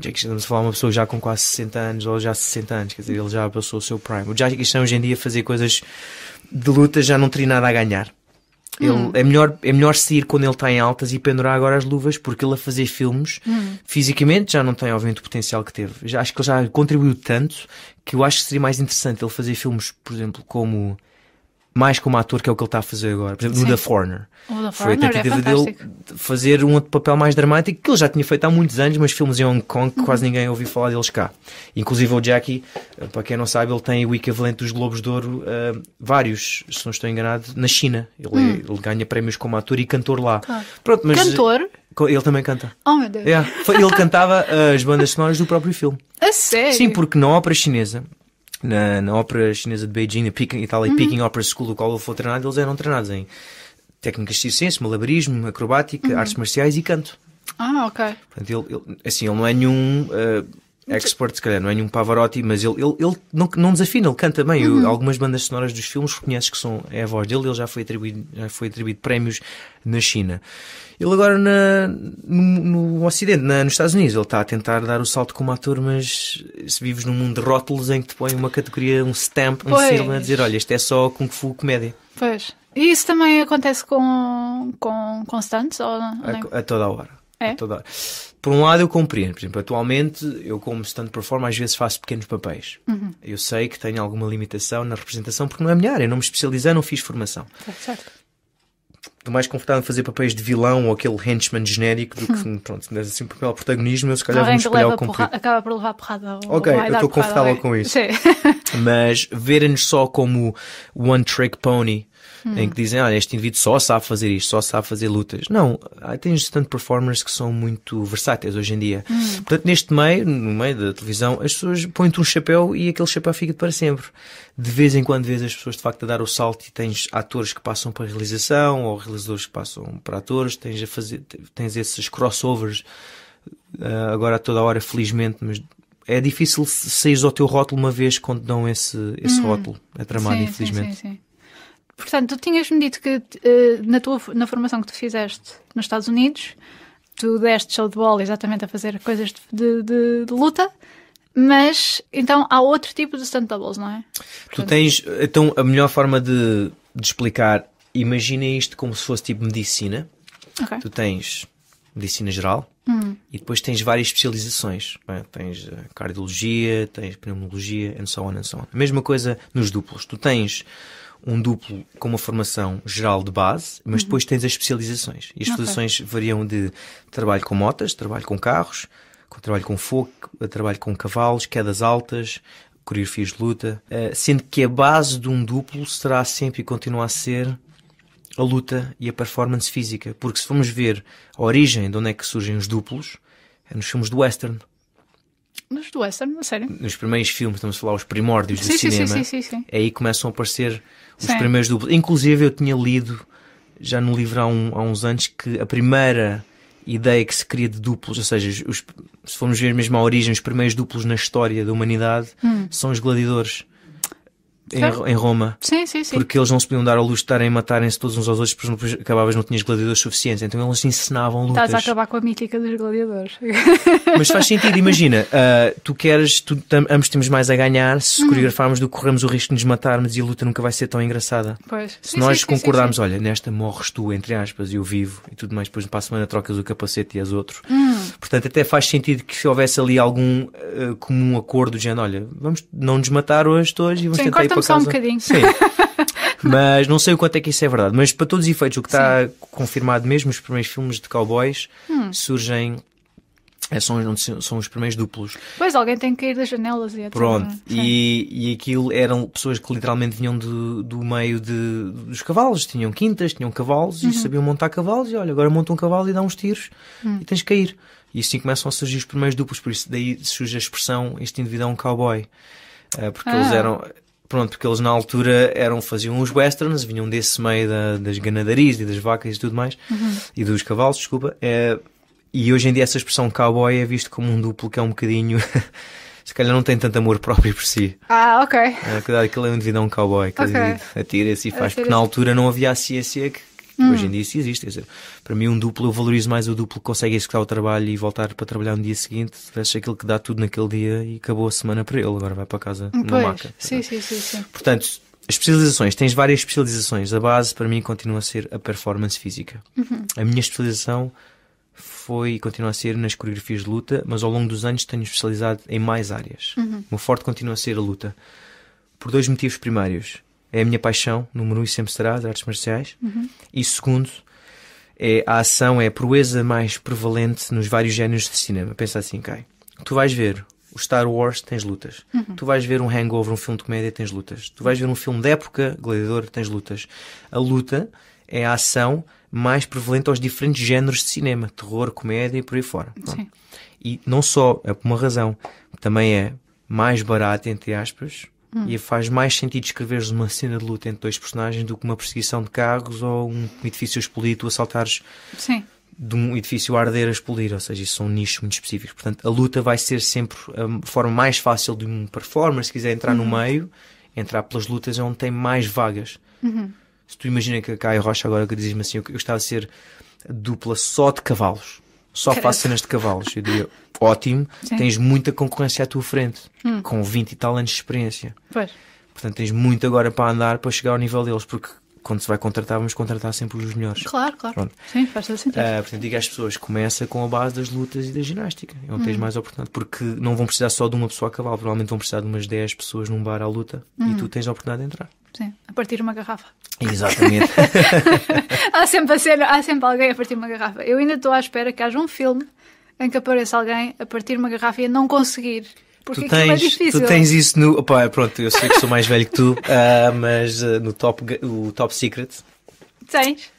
Jackie Chan, estamos a falar uma pessoa já com quase 60 anos, ou já 60 anos, quer dizer, ele já passou o seu prime. O Jackie Chan hoje em dia fazer coisas de luta já não teria nada a ganhar. Ele, hum. é, melhor, é melhor sair quando ele está em altas e pendurar agora as luvas, porque ele a fazer filmes, hum. fisicamente, já não tem, obviamente, o potencial que teve. Já, acho que ele já contribuiu tanto que eu acho que seria mais interessante ele fazer filmes, por exemplo, como mais como ator, que é o que ele está a fazer agora. Por exemplo, no The Foreigner. The Foi a tentativa é dele fazer um outro papel mais dramático, que ele já tinha feito há muitos anos, mas filmes em Hong Kong que uhum. quase ninguém ouviu falar deles cá. Inclusive o Jackie, eh, para quem não sabe, ele tem o equivalente dos Globos de Ouro, uh, vários, se não estou enganado, na China. Ele, é- hum. ele ganha prémios como ator e cantor lá. Claro. Pronto, mas... Cantor? Eh, ele também canta. Oh meu Deus. Ele cantava as bandas sonoras do próprio filme. [laughs] A sério? Sim, porque na ópera chinesa, na, na Ópera Chinesa de Beijing, na Peking, Itália uhum. Peking Opera School, do qual ele foi treinado, eles eram treinados em técnicas de ciência, malabarismo, acrobática, uhum. artes marciais e canto. Ah, ok. Portanto, ele, ele, assim, ele não é nenhum uh, expert, se calhar, não é nenhum Pavarotti, mas ele, ele, ele não, não desafina, ele canta bem. Uhum. Eu, algumas bandas sonoras dos filmes reconheces que são, é a voz dele, ele já foi atribuído, já foi atribuído prémios na China. Ele agora na, no, no Ocidente, na, nos Estados Unidos, ele está a tentar dar o salto como ator, mas se vives num mundo de rótulos em que te põe uma categoria, um stamp, um selo, a dizer, olha, isto é só Kung Fu comédia. Pois. E isso também acontece com, com constantes? Ou nem? a, a toda a hora. É? Toda... Por um lado, eu compreendo. Por exemplo, atualmente, eu como stand performer, às vezes faço pequenos papéis. Uhum. Eu sei que tenho alguma limitação na representação, porque não é melhor. Eu não me especializei, não fiz formação. Tá certo, certo estou mais confortável em fazer papéis de vilão ou aquele henchman genérico do que, hum. pronto, pronto, mas assim, papel protagonismo, eu se calhar vamos espalhar o comprido. Acaba por levar porrada. Ou ok, eu estou confortável com isso. Sim. [laughs] mas verem-nos só como one trick pony hum. em que dizem, ah, este indivíduo só sabe fazer isto, só sabe fazer lutas. Não, tens tanto performers que são muito versáteis hoje em dia. Hum. Portanto, neste meio, no meio da televisão, as pessoas põem-te um chapéu e aquele chapéu fica para sempre. De vez em quando vês as pessoas de facto a dar o salto e tens atores que passam para realização ou realizadores que passam para atores, tens a fazer, tens esses crossovers uh, agora a toda hora, felizmente, mas é difícil sair ao teu rótulo uma vez quando dão esse, esse hum, rótulo. É tramado, sim, infelizmente. Sim, sim, Portanto, tu tinhas-me dito que eh, na, tua, na formação que tu fizeste nos Estados Unidos, tu deste show de bola exatamente a fazer coisas de, de, de luta, mas então há outro tipo de stunt doubles, não é? Portanto... Tu tens. Então, a melhor forma de, de explicar, imagina isto como se fosse tipo medicina. Okay. Tu tens medicina geral hum. e depois tens várias especializações. É? Tens eh, cardiologia, tens pneumologia, and so on and so on. A mesma coisa nos duplos. Tu tens um duplo com uma formação geral de base, mas uhum. depois tens as especializações. E as especializações okay. variam de trabalho com motas, trabalho com carros, trabalho com fogo, trabalho com cavalos, quedas altas, coreografias de luta, eh, sendo que a base de um duplo será sempre e continua a ser a luta e a performance física, porque se formos ver a origem de onde é que surgem os duplos, é nos filmes do western. Mas do western, na sério? Nos primeiros filmes, estamos a falar, os primórdios sim, do sim, cinema. Sim, é aí começam a aparecer os primeiros duplos. Inclusive, eu tinha lido já no livro há, um, há, uns anos que a primeira ideia que se cria de duplos, ou seja, os, se formos ver mesmo a origem, os primeiros duplos na história da humanidade hum. são os gladiadores. Em, em, Roma. Sim, sim, sim. Porque eles não se podiam dar ao luxo de estarem a matarem-se todos uns aos outros, porque depois acabavas não tinhas gladiadores suficientes. Então eles ensinavam lutas. Estás a acabar com a mítica dos gladiadores. [laughs] Mas faz sentido, imagina, uh, [laughs] tu queres, tu, tam, ambos temos mais a ganhar se hum. coreografarmos do que corremos o risco de nos matarmos e a luta nunca vai ser tão engraçada. Pois. Se sim, nós sim, concordarmos, sim, olha, nesta morres tu, entre aspas, e eu vivo e tudo mais, depois para a semana trocas o capacete e as outros. Hum. Portanto, até faz sentido que se houvesse ali algum uh, comum acordo, dizendo, olha, vamos não nos matar hoje todos e vamos tentar ir para só um bocadinho. Sim. [laughs] mas não sei o quanto é que isso é verdade. Mas para todos os efeitos, o que está Sim. confirmado mesmo, os primeiros filmes de cowboys hum. surgem é, são, são, os primeiros duplos. Pois, alguém tem que cair das janelas e é Pronto, é? e, e aquilo eram pessoas que literalmente vinham do, do meio de, dos cavalos, tinham quintas, tinham cavalos uhum. e sabiam montar cavalos. E olha, agora monta um cavalo e dá uns tiros uhum. e tens que cair. E assim começam a surgir os primeiros duplos, por isso daí surge a expressão este indivíduo é um cowboy. Ah, porque ah. eles eram Pronto, porque eles na altura eram, faziam os westerns, vinham desse meio da, das ganadarias e das vacas e tudo mais, uhum. e dos cavalos, desculpa. É, e hoje em dia essa expressão cowboy é visto como um duplo que é um bocadinho. [laughs] se calhar não tem tanto amor próprio por si. Ah, ok. É, cuidado, aquele é um indivíduo, é um cowboy, que okay. atira-se e faz. porque na altura não havia a ciência que Hum. Hoje em dia isso existe. Quer dizer, para mim, um duplo, eu valorizo mais o duplo que consegue executar o trabalho e voltar para trabalhar no dia seguinte, veste aquilo que dá tudo naquele dia e acabou a semana para ele. Agora vai para casa pois. na maca. Sim, sim, sim, sim. Portanto, especializações, tens várias especializações. A base para mim continua a ser a performance física. Uhum. A minha especialização foi e continua a ser nas coreografias de luta, mas ao longo dos anos tenho especializado em mais áreas. Uhum. O meu forte continua a ser a luta. Por dois motivos primários é a minha paixão, número um e sempre será, as artes marciais. Uhum. E segundo, é a ação, é a proeza mais prevalente nos vários géneros de cinema. Pensa assim, Kai. Tu vais ver o Star Wars, tens lutas. Uhum. Tu vais ver um hangover, um filme de comédia, tens lutas. Tu vais ver um filme de época, gladiador, tens lutas. A luta é a ação mais prevalente aos diferentes géneros de cinema. Terror, comédia e por aí fora. E não só, é por uma razão. Também é mais barata, entre aspas, Hum. E faz mais sentido escreveres uma cena de luta entre dois personagens do que uma perseguição de carros ou um edifício explodir, tu assaltares Sim. de um edifício a arder a explodir. Ou seja, isso são nichos muito específicos. Portanto, a luta vai ser sempre a forma mais fácil de um performer, se quiser entrar no uhum. meio, entrar pelas lutas É onde tem mais vagas. Uhum. Se tu imagina que a Caio Rocha agora que dizes-me assim, eu gostava de ser dupla só de cavalos só Caramba. faço cenas de cavalos. Eu diria, ótimo, Sim. tens muita concorrência à tua frente, hum. com 20 e tal anos de experiência. Pois. Portanto, tens muito agora para andar para chegar ao nível deles, porque quando se vai contratar, vamos contratar sempre os melhores. Claro, claro. Pronto. Sim, faz todo sentido. Uh, portanto, digo às pessoas: começa com a base das lutas e da ginástica, é onde hum. tens mais oportunidade, porque não vão precisar só de uma pessoa a cavalo, provavelmente vão precisar de umas 10 pessoas num bar à luta hum. e tu tens a oportunidade de entrar. Sim, a partir de uma garrafa. Exatamente. [laughs] há, sempre a cena, há sempre alguém a partir de uma garrafa. Eu ainda estou à espera que haja um filme em que apareça alguém a partir de uma garrafa e a não conseguir. Porque tu é tens, é difícil. Tu tens isso no. Opa, pronto, eu sei que sou mais velho que tu, uh, [laughs] mas uh, no top, o Top Secret. Tens.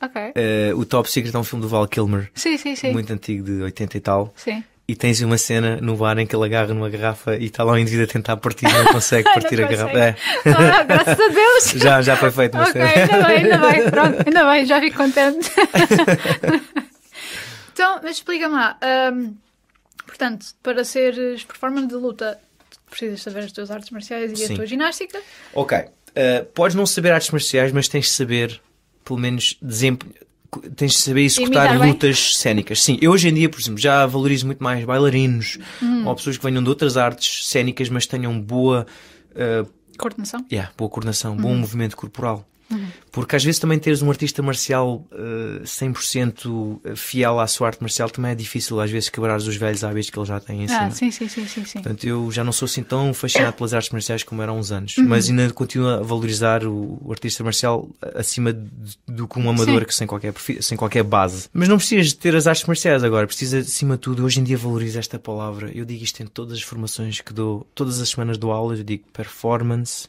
Ok. Uh, o Top Secret é um filme do Val Kilmer. Sim, sim, sim. Muito antigo, de 80 e tal. Sim e tens uma cena no bar em que ele agarra numa garrafa e está lá o indivíduo a tentar partir, não consegue [laughs] partir não a garrafa. É. Ah, graças a Deus! [laughs] já, já foi feito uma okay, cena. Ainda bem, ainda bem, [laughs] pronto, ainda bem, já fico contente. então, mas explica-me lá. Um, portanto, para seres performer de luta, precisas saber as tuas artes marciais e Sim. a tua ginástica. Ok. Uh, podes não saber artes marciais, mas tens de saber, pelo menos, desempenho tens de saber executar lutas cénicas. Sim, eu hoje em dia, por exemplo, já valorizo muito mais bailarinos hum. ou pessoas que venham de outras artes cénicas, mas tenham boa. Uh, coordenação? Yeah, boa coordenação, hum. bom uhum. movimento corporal. Uhum. Porque às vezes também teres um artista marcial uh, eh, 100% eh, fiel à sua arte marcial também é difícil, às vezes, quebrar os velhos hábitos que ele já tem em cima. Ah, sim, sim, sim, sim, sim. Portanto, eu já não sou assim tão fascinado pelas artes marciais como era há uns anos, uhum. mas ainda continuo a valorizar o, o artista marcial eh, acima do que um amador que sem qualquer, sem qualquer base. Mas não precisas de ter as artes marciais agora, precisa, acima de tudo, hoje em dia valoriza esta palavra. Eu digo isto em todas as formações que dou, todas as semanas dou aulas, eu digo performance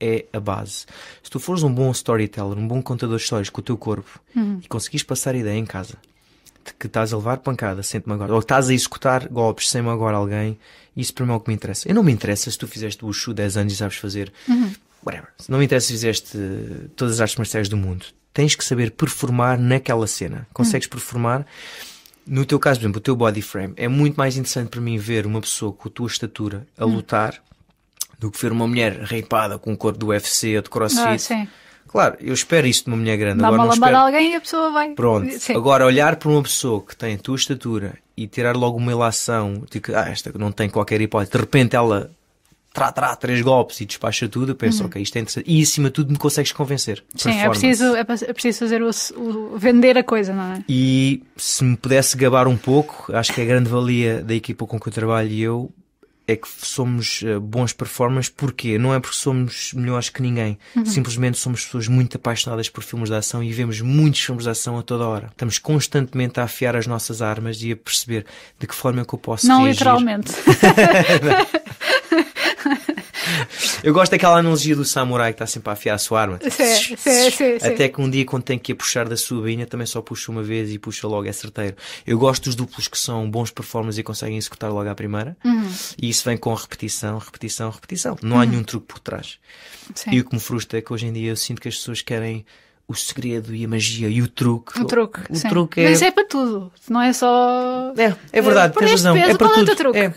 é a base. Se tu fores um bom storyteller, um bom contador de histórias com o teu corpo uhum. e conseguires passar a ideia em casa de que estás a levar pancada sem magoar ou estás a executar golpes sem magoar alguém, isso para mim é o que me interessa. Eu não me interessa se tu fizeste o Wushu 10 anos e sabes fazer uhum. whatever. Não me interessa se fizeste eh, todas as artes marciais do mundo. Tens que saber performar naquela cena. Consegues uhum. performar. No teu caso, por exemplo, o teu body frame é muito mais interessante para mim ver uma pessoa com a tua estatura a hum. lutar do que ver uma mulher reipada com o corpo do UFC ou de crossfit. Ah, claro, eu espero isto de uma mulher grande. Dá uma lambada espero... alguém e a pessoa vai. Pronto. Sim. Agora, olhar para uma pessoa que tem a tua estatura e tirar logo uma ilação, tipo, ah, esta não tem qualquer hipótese, de repente ela trá, trá, três golpes e despacha tudo, eu penso, uhum. ok, isto é interessante. E acima de tudo me consegues convencer. Sim, é preciso, é, é preciso fazer o, o, vender a coisa, não é? E se me pudesse gabar um pouco, acho que é a grande valia da equipa com que eu trabalho e eu é que somos eh, bons performers, porque Não é porque somos melhores que ninguém, uhum. simplesmente somos pessoas muito apaixonadas por filmes de ação e vemos muitos filmes de ação a toda hora. Estamos constantemente a afiar as nossas armas e a perceber de que forma é que eu posso Não reagir. literalmente. [laughs] [laughs] [laughs] Eu gosto daquela analogia do samurai que está sempre a afiar a sua arma. Sim, sim, sim, Até que um dia, quando tem que ir puxar da subinha, também só puxa uma vez e puxa logo, é certeiro. Eu gosto dos duplos que são bons performers e conseguem executar logo à primeira. Uhum. E isso vem com repetição, repetição, repetição. Não uhum. há nenhum truque por trás. Sim. E o que me frustra é que hoje em dia eu sinto que as pessoas querem o segredo e a magia e o truque. O truque. O truque é... Mas é para tudo, não é só. É, é verdade, é, tens razão. Peso, é para é tudo. É,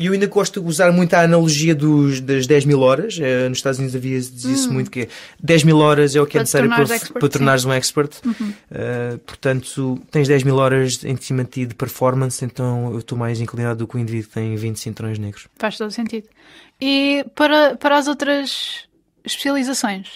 e eu ainda gosto de usar muito a analogia dos, das 10 mil horas. Uh, nos Estados Unidos havia isso hum. muito, que 10 mil horas é o que é necessário para, expert, para tornares sim. um expert. Uhum. Uh, portanto, tens 10 mil horas em cima de ti de performance, então eu estou mais inclinado do que o indivíduo que tem 20 cinturões negros. Faz todo sentido. E para, para as outras especializações.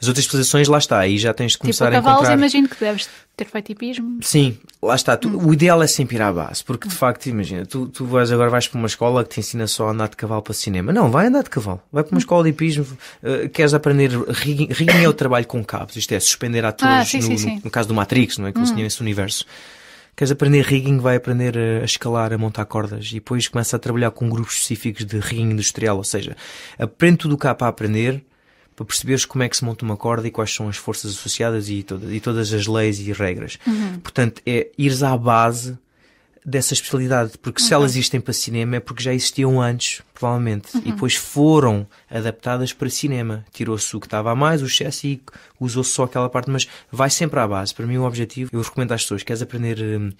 As outras especializações, lá está, aí já tens de começar tipo, a cavalos, encontrar... imagino que deves ter feito hipismo. Sim, lá está. Tu, hum. O ideal é sempre ir à base, porque hum. de facto, imagina, tu, tu vais, agora vais para uma escola que te ensina só a andar de cavalo para cinema. Não, vai andar de cavalo. Vai para uma hum. escola de hipismo, uh, queres aprender rigging, rigging é o trabalho com cabos, isto é, suspender atores, ah, sim, no, sim, sim. No, no, caso do Matrix, não é? Que hum. esse universo. Queres aprender rigging, vai aprender a escalar, a montar cordas e depois começa a trabalhar com grupos específicos de rigging industrial, ou seja, aprende tudo o que há para aprender para perceberes como é que se monta uma corda e quais são as forças associadas e, toda, e todas as leis e regras. Uhum. Portanto, é ires à base dessa especialidade, porque uhum. se elas existem para cinema é porque já existiam antes, provavelmente, uhum. e depois foram adaptadas para cinema. Tirou-se o que estava a mais, o excesso, e usou-se só aquela parte, mas vai sempre à base. Para mim, o objetivo, eu recomendo às pessoas, queres aprender hum,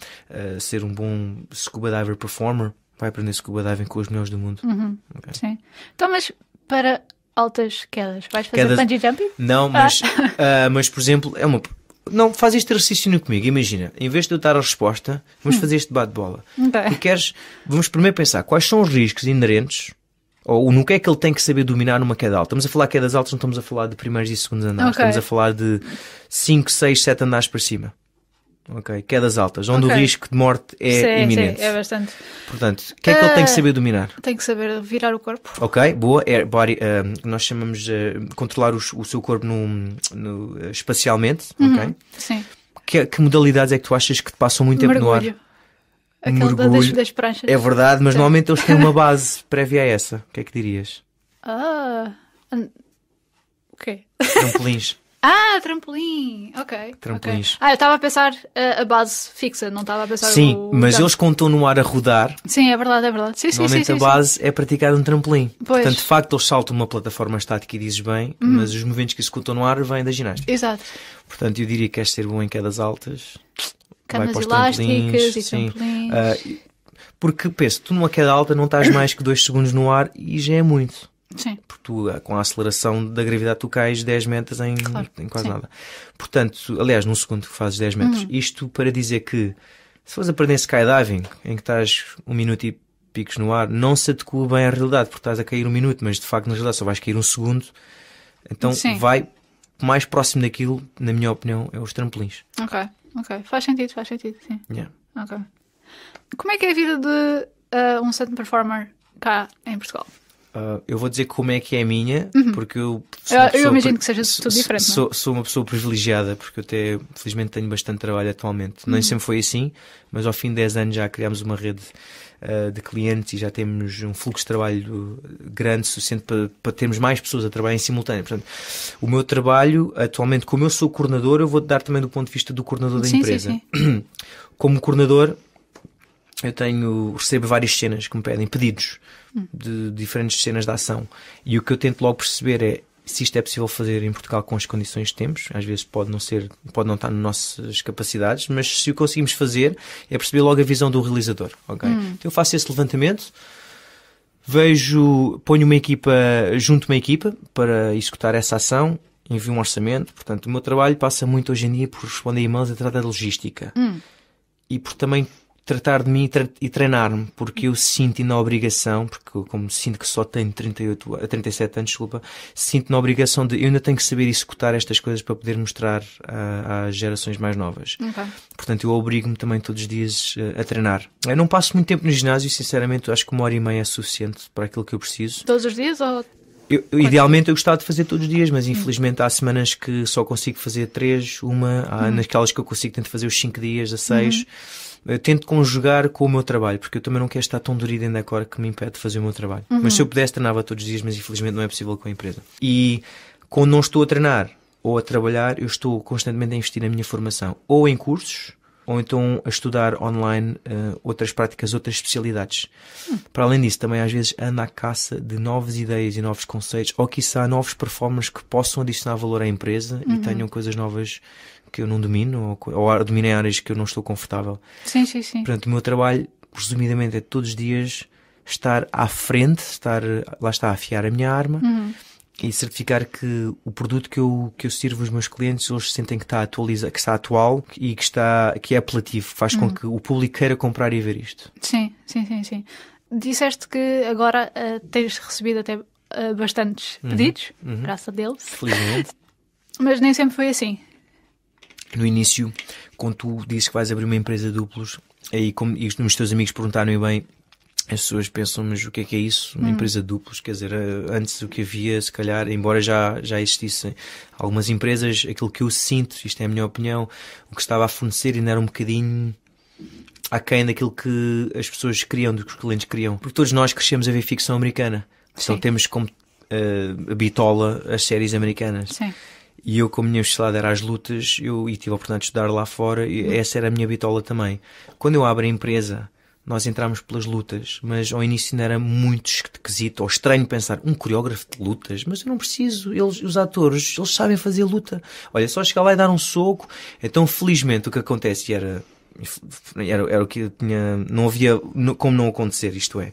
a ser um bom scuba diver performer? Vai aprender scuba diving com os melhores do mundo. Uhum. Okay? Sim. Então, mas para altas quedas. Vais fazer quedas... bungee jumping? Não, ah. mas, ah. uh, mas por exemplo, é uma. Não, faz este raciocínio comigo. Imagina, em vez de eu dar a resposta, vamos hum. fazer este de bola Okay. queres. Vamos primeiro pensar quais são os riscos inerentes ou no que é que ele tem que saber dominar numa queda alta. Estamos a falar de quedas altas, não estamos a falar de primeiros e segundos andares. Okay. Estamos a falar de 5, 6, 7 andares para cima. Ok, quedas altas, onde okay. o risco de morte é sim, iminente. Sim, é bastante. Portanto, o que é que uh, ele tem que ah, saber dominar? Tem que saber virar o corpo. Ok, boa. Air é, body, uh, nós chamamos uh, controlar o seu corpo no, no espacialmente. Uhum, ok? Sim. Que, que, modalidades é que tu achas que te passam muito Mergulho. tempo no ar? Aquela Mergulho. Das, das pranchas. É verdade, mas sim. normalmente eles têm uma [laughs] base prévia a essa. O que é que dirias? Ah, o okay. quê? Trampolins. [laughs] Ah, trampolim! Ok. Trampolins. Okay. Ah, eu estava a pensar a, eh, a base fixa, não estava a pensar Sim, o... mas eles contam no ar a rodar. Sim, é verdade, é verdade. Sim, Normalmente sim, sim, a base sim. é praticar um trampolim. Pois. Portanto, de facto, eles saltam uma plataforma estática e dizes bem, hum. mas os movimentos que escutam no ar vêm da ginástica. Exato. Portanto, eu diria que queres ser bom em quedas altas. Camas elásticas e trampolins. Uh, porque, penso, tu numa queda alta não estás mais que 2 segundos no ar e já é muito. Sim. Porque tu, ah, com a aceleração da gravidade, tu cais 10 metros em, claro. em quase Sim. nada. Portanto, aliás, num segundo fazes 10 metros. Uhum. Isto para dizer que se fores aprender skydiving, em que estás um minuto e picos no ar, não se adequa bem à realidade, porque estás a cair um minuto, mas de facto na realidade só vais cair um segundo. Então Sim. vai mais próximo daquilo, na minha opinião, é os trampolins. Ok, ok. Faz sentido, faz sentido, sim. Yeah. Ok. Como é que é a vida de uh, um set performer cá em Portugal? Uh, eu vou dizer como é que é a minha, uhum. porque eu. Eu, eu, imagino que seja tudo diferente. É? Sou, sou, uma pessoa privilegiada, porque eu até, felizmente, tenho bastante trabalho atualmente. Uhum. Nem sempre foi assim, mas ao fim de 10 anos já criámos uma rede uh, de clientes e já temos um fluxo de trabalho grande suficiente para, para termos mais pessoas a trabalhar em simultâneo. Portanto, o meu trabalho, atualmente, como eu sou coordenador, eu vou dar também do ponto de vista do coordenador da empresa. Sim, sim. [clears throat] Como coordenador, eu tenho, recebo várias cenas que me pedem pedidos de diferentes cenas de ação. E o que eu tento logo perceber é se isto é possível fazer em Portugal com as condições que temos, às vezes pode não ser, pode não estar nas nossas capacidades, mas se o conseguimos fazer é perceber logo a visão do realizador, ok? Hum. Então eu faço esse levantamento, vejo, ponho uma equipa, junto uma equipa para executar essa ação, envio um orçamento, portanto o meu trabalho passa muito hoje em dia por responder a e-mails e tratar da logística. Hum. E por também tratar de mim e treinar-me, porque eu sinto na obrigação, porque como sinto que só tenho 38, 37 anos, desculpa, sinto na obrigação de eu ainda tenho que saber executar estas coisas para poder mostrar às gerações mais novas. Okay. Portanto, eu obrigo-me também todos os dias a, eh, a treinar. Eu não passo muito tempo no ginásio, sinceramente, acho que uma hora e meia é suficiente para aquilo que eu preciso. Todos os dias ou eu, eu, idealmente eu gostava de fazer todos os dias, mas hum. infelizmente há semanas que só consigo fazer três, uma, há uhum. naquelas que eu consigo tento fazer os cinco dias, a seis. Uhum tento conjugar com o meu trabalho, porque eu também não quero estar tão dorido ainda agora que me impede de fazer o meu trabalho. Uhum. Mas se eu pudesse, treinava todos os dias, mas infelizmente não é possível com a empresa. E quando não estou a treinar ou a trabalhar, eu estou constantemente a investir na minha formação, ou em cursos, ou então a estudar online uh, outras práticas, outras especialidades. Hum. Para além disso, também às vezes ando à caça de novas ideias e novos conceitos, ou quiçá novos performers que possam adicionar valor à empresa uhum. e tenham coisas novas que eu não domino, ou, ou domino em áreas que eu não estou confortável. Sim, sim, sim. Portanto, o meu trabalho, resumidamente, é todos os dias estar à frente, estar, lá está, a afiar a minha arma uhum. e certificar que o produto que eu, que eu sirvo os meus clientes eles sentem que está, atualiza, que está atual e que, está, que é apelativo, faz uhum. com que o público queira comprar e ver isto. Sim, sim, sim, sim. Disseste que agora uh, tens recebido até uh, bastantes uhum. pedidos, uhum. graças a Deus. Felizmente. [laughs] Mas nem sempre foi assim no início, quando tu dizes que vais abrir uma empresa duplos, aí como e os teus amigos perguntaram bem, as pessoas pensam, mas o que é que é isso? Uma hum. empresa duplos, quer dizer, eh, antes o que havia, se calhar, embora já, já existissem algumas empresas, aquilo que eu sinto, isto é a minha opinião, o que estava a fornecer ainda era um bocadinho aquém daquilo que as pessoas queriam, do que os clientes queriam. Porque todos nós crescemos a ver ficção americana. Então Sim. Então temos como uh, bitola as séries americanas. Sim. E eu, como minha especialidade era as lutas, eu e tive a oportunidade de estudar lá fora, e essa era a minha bitola também. Quando eu abro a empresa, nós entramos pelas lutas, mas ao início ainda era muito esquisito ou estranho pensar um coreógrafo de lutas, mas eu não preciso, eles, os atores, eles sabem fazer luta. Olha, só chegar lá e dar um soco. Então, felizmente, o que acontece era, era, era o que eu tinha, não havia como não acontecer, isto é.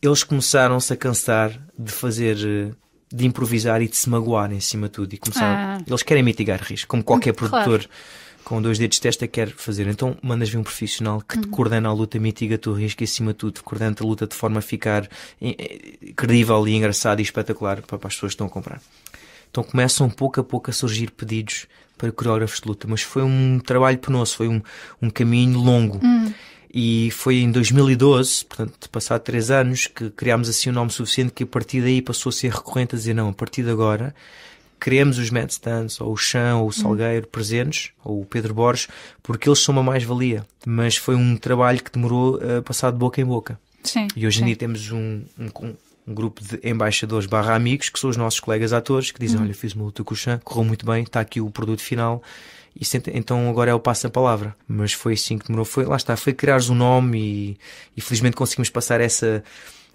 Eles começaram-se a cansar de fazer eh, de improvisar e de se magoar em cima de tudo. E começar. Ah. Eles querem mitigar risco, como qualquer [laughs] produtor. Claro. Com dois dedos de testa quer fazer. Então mandas vir um profissional que uhum. te hum. coordena a luta, mitiga o risco e, acima de tudo, coordena a luta de forma a ficar eh, eh, credível e engraçado e espetacular para, as pessoas que estão a comprar. Então começam pouco a pouco a surgir pedidos para coreógrafos de luta, mas foi um trabalho penoso, foi um, um caminho longo. Hum. E foi em 2012, portanto, passado três anos, que criámos assim um nome suficiente que a partir daí passou a ser recorrente a dizer não, a partir de agora queremos os Mad Stans, ou o Chão, ou o Salgueiro presentes, ou o Pedro Borges, porque eles são uma mais-valia. Mas foi um trabalho que demorou a uh, eh, passar de boca em boca. Sim, e hoje em sim. dia temos um, um, um, grupo de embaixadores barra amigos, que são os nossos colegas atores, que dizem, uhum. olha, fiz uma luta com o Chão, correu muito bem, está aqui o produto final então agora é o passo a palavra. Mas foi assim que demorou. Foi, lá está, foi criares um nome e, e felizmente conseguimos passar essa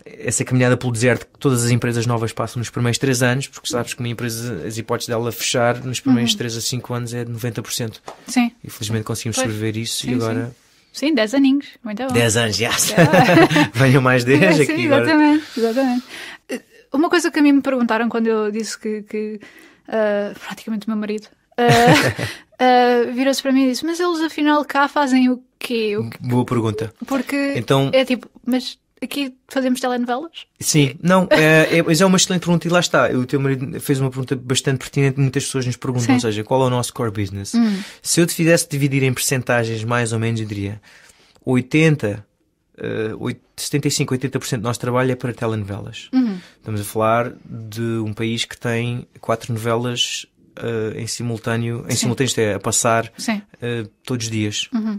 essa caminhada pelo deserto que todas as empresas novas passam nos primeiros 3 anos, porque sabes que uma empresa, as hipóteses dela fechar nos primeiros uhum. 3 a 5 anos é de 90%. Sim. E felizmente conseguimos sobreviver isso sim, e agora. Sim. sim, 10 aninhos, muito bom. 10 anos, já. [laughs] Venham mais 10 aqui. exatamente, agora. exatamente. Uma coisa que a mim me perguntaram quando eu disse que, que uh, praticamente o meu marido Uh, [laughs] uh, virou-se para mim e disse: Mas eles afinal cá fazem o quê? O quê? Boa pergunta. Porque então... é tipo, mas aqui fazemos telenovelas? Sim, não, é, é, mas é uma excelente pergunta e lá está. O teu marido fez uma pergunta bastante pertinente, muitas pessoas nos perguntam, Sim. ou seja, qual é o nosso core business? Hum. Se eu te fizesse dividir em percentagens, mais ou menos, eu diria 80, uh, 8, 75, 80% do nosso trabalho é para telenovelas. Uhum. Estamos a falar de um país que tem quatro novelas uh, em simultâneo, em Sim. simultâneo isto é, a passar uh, todos os dias. Uhum.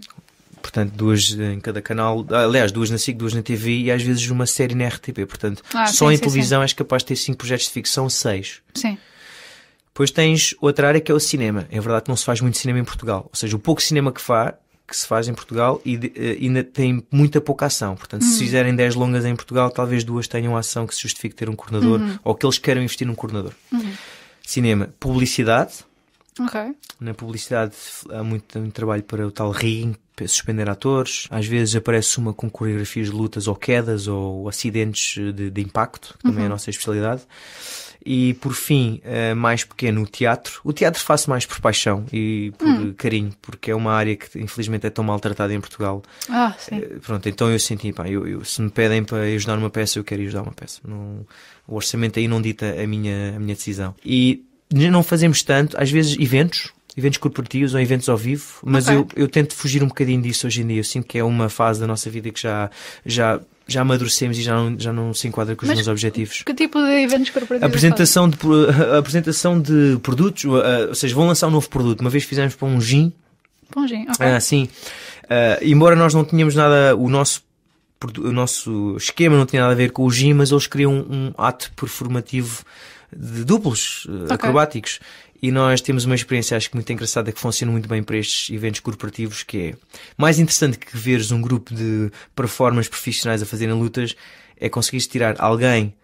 Portanto, duas em cada canal, aliás, duas na SIC, duas na TV e às vezes uma série na RTP. Portanto, ah, só sim, em televisão sim. és capaz de ter cinco projetos de ficção, seis. Sim. Depois tens outra área que é o cinema. É verdade que não se faz muito cinema em Portugal. Ou seja, o pouco cinema que, faz, que se faz em Portugal e, uh, ainda tem muita pouca ação. Portanto, uhum. se fizerem 10 longas em Portugal, talvez duas tenham ação que se justifique ter um coordenador uhum. ou que eles queiram investir num coordenador. Uhum cinema, publicidade. Ok. Na publicidade há muito, muito, trabalho para o tal rigging, suspender atores. Às vezes aparece uma com coreografias de lutas ou quedas ou acidentes de, de impacto, que uhum. também é a uhum. nossa especialidade. E por fim, eh, mais pequeno, o teatro. O teatro faço mais por paixão e por hum. carinho, porque é uma área que infelizmente é tão maltratada em Portugal. Ah, sim. Eh, pronto, então eu senti, pá, eu, eu, se me pedem para ajudar uma peça, eu quero ajudar uma peça. Não, o orçamento aí não dita a minha, a minha decisão. E não fazemos tanto, às vezes eventos, eventos corporativos ou eventos ao vivo, mas okay. eu, eu tento fugir um bocadinho disso hoje em dia. Eu sinto que é uma fase da nossa vida que já, já já amadurecemos e já não, já não se enquadra com os meus objetivos. Que tipo de eventos corporativos? A apresentação, de, a [laughs] apresentação de produtos, eh, ou seja, vão lançar um novo produto. Uma vez fizemos para um gin. Para um gin, ok. Ah, sim. Uh, embora nós não tenhamos nada, o nosso o nosso esquema não tinha nada a ver com o gin mas eles criam um, um ato performativo de duplos eh, okay. acrobáticos e nós temos uma experiência, acho que muito engraçada, que funciona muito bem para estes eventos corporativos, que é mais interessante que veres um grupo de performers profissionais a fazerem lutas, é conseguires tirar alguém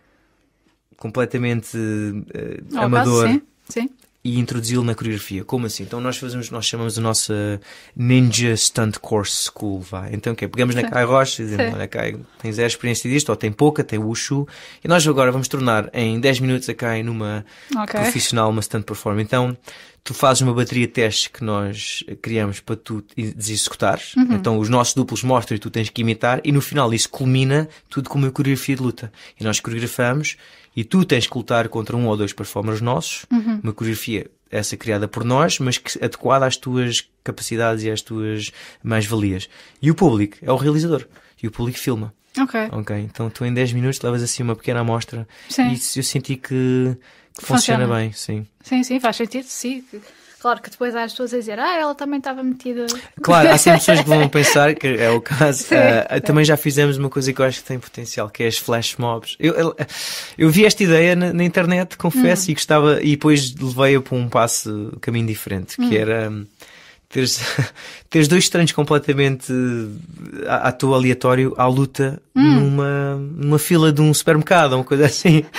completamente uh, amador. Caso, sim, sim e introduzi-lo na coreografia. Como assim? Então nós fazemos, nós chamamos a nossa Ninja Stunt Course School, vá. Então que okay, pegamos na Kai Rocha e dizemos, olha Kai, tens a experiência disto, ou tem pouca, tem Wushu, e nós agora vamos tornar em 10 minutos a Kai numa okay. profissional, uma stunt performer. Então tu fazes uma bateria teste que nós criamos para tu executares. Uhum. Então os nossos duplos mostram e tu tens que imitar e no final isso culmina tudo com uma coreografia de luta. E nós coreografamos e tu tens que lutar contra um ou dois performers nossos, uhum. uma coreografia essa criada por nós, mas que adequada às tuas capacidades e às tuas mais-valias. E o público é o realizador. E o público filma. Ok. Ok. Então tu em 10 minutos levas assim uma pequena amostra. Sim. E eu senti que funciona. funciona bem, sim. Sim, sim, faz sentido, sim. Claro que depois há as pessoas a dizer, ah, ela também estava metida. Claro, há sempre pessoas que vão [laughs] pensar, que é o caso. Sim, uh, também já fizemos uma coisa que eu acho que tem potencial, que é as flash mobs. Eu, eu, eu vi esta ideia na, na internet, confesso, hum. e gostava, e depois levei-a para um passo, um caminho diferente, que hum. era hum, teres, [laughs] teres dois estranhos completamente à, à toa aleatório à luta hum. numa, numa fila de um supermercado, uma coisa assim. [laughs]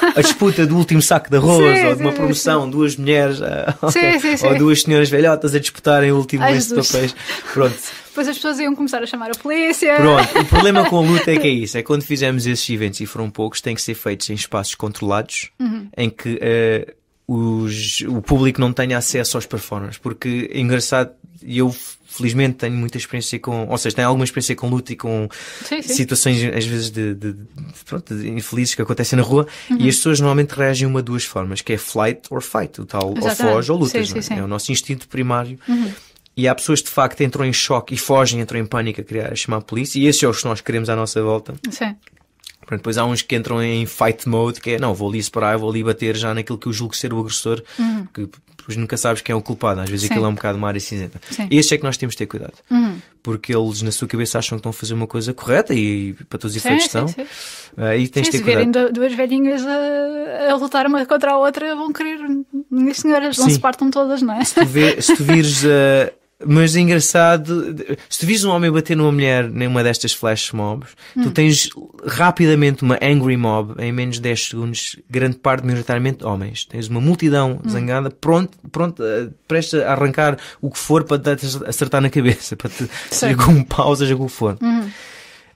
a disputa do último saco de arroz, sim, ou de uma promoção, sim. duas mulheres, ah, sim, ou duas senhoras velhotas a disputarem o último lenço de papéis. Pronto. Depois as pessoas iam começar a chamar a polícia. Pronto, o problema com a luta é que é isso: é quando fizemos esses eventos, e foram poucos, têm que ser feitos em espaços controlados, uhum. em que. Uh, os, o público não tenha acesso aos performers, porque é engraçado, eu felizmente tenho muita experiência com, ou seja, tenho alguma experiência com luta e com sim, sim. situações às vezes de, de, de, pronto, de, infelizes que acontecem na rua uhum. e as pessoas normalmente reagem uma de duas formas, que é flight or fight, o tal Exatamente. ou foge ou lutas, sim, é? é? o nosso instinto primário. Uhum. E há pessoas que de facto entram em choque e fogem, entram em pânico a, criar, a chamar a polícia, e esses é os que nós queremos à nossa volta. Sim. Pronto, depois há uns que entram em fight mode, que é não, vou ali separar, vou ali bater já naquilo que eu julgo ser o agressor, uhum. que nunca sabes quem é o culpado. Às vezes Sim. aquilo é um bocado uma área cinzenta. Sim. Este é que nós temos de ter cuidado. Uhum. Porque eles, na sua cabeça, acham que estão a fazer uma coisa correta e, para todos os efeitos, estão. Sim, uh, e tens sim, de ter se virem verem duas velhinhas a, a lutar uma contra a outra, vão querer. Minhas senhoras, não se partam todas, não é? Se tu, vê, se tu vires a. Uh, eh, mas é engraçado, se tu vis um homem bater numa mulher numa destas flash mobs, hum. tu tens rapidamente uma angry mob em menos de 10 segundos, grande parte maioritariamente homens. Tens uma multidão hum. zangada, pronto, pronto, eh, presta a arrancar o que for para te acertar na cabeça, [laughs] para te, seja com um pau, seja com o que for. Hum.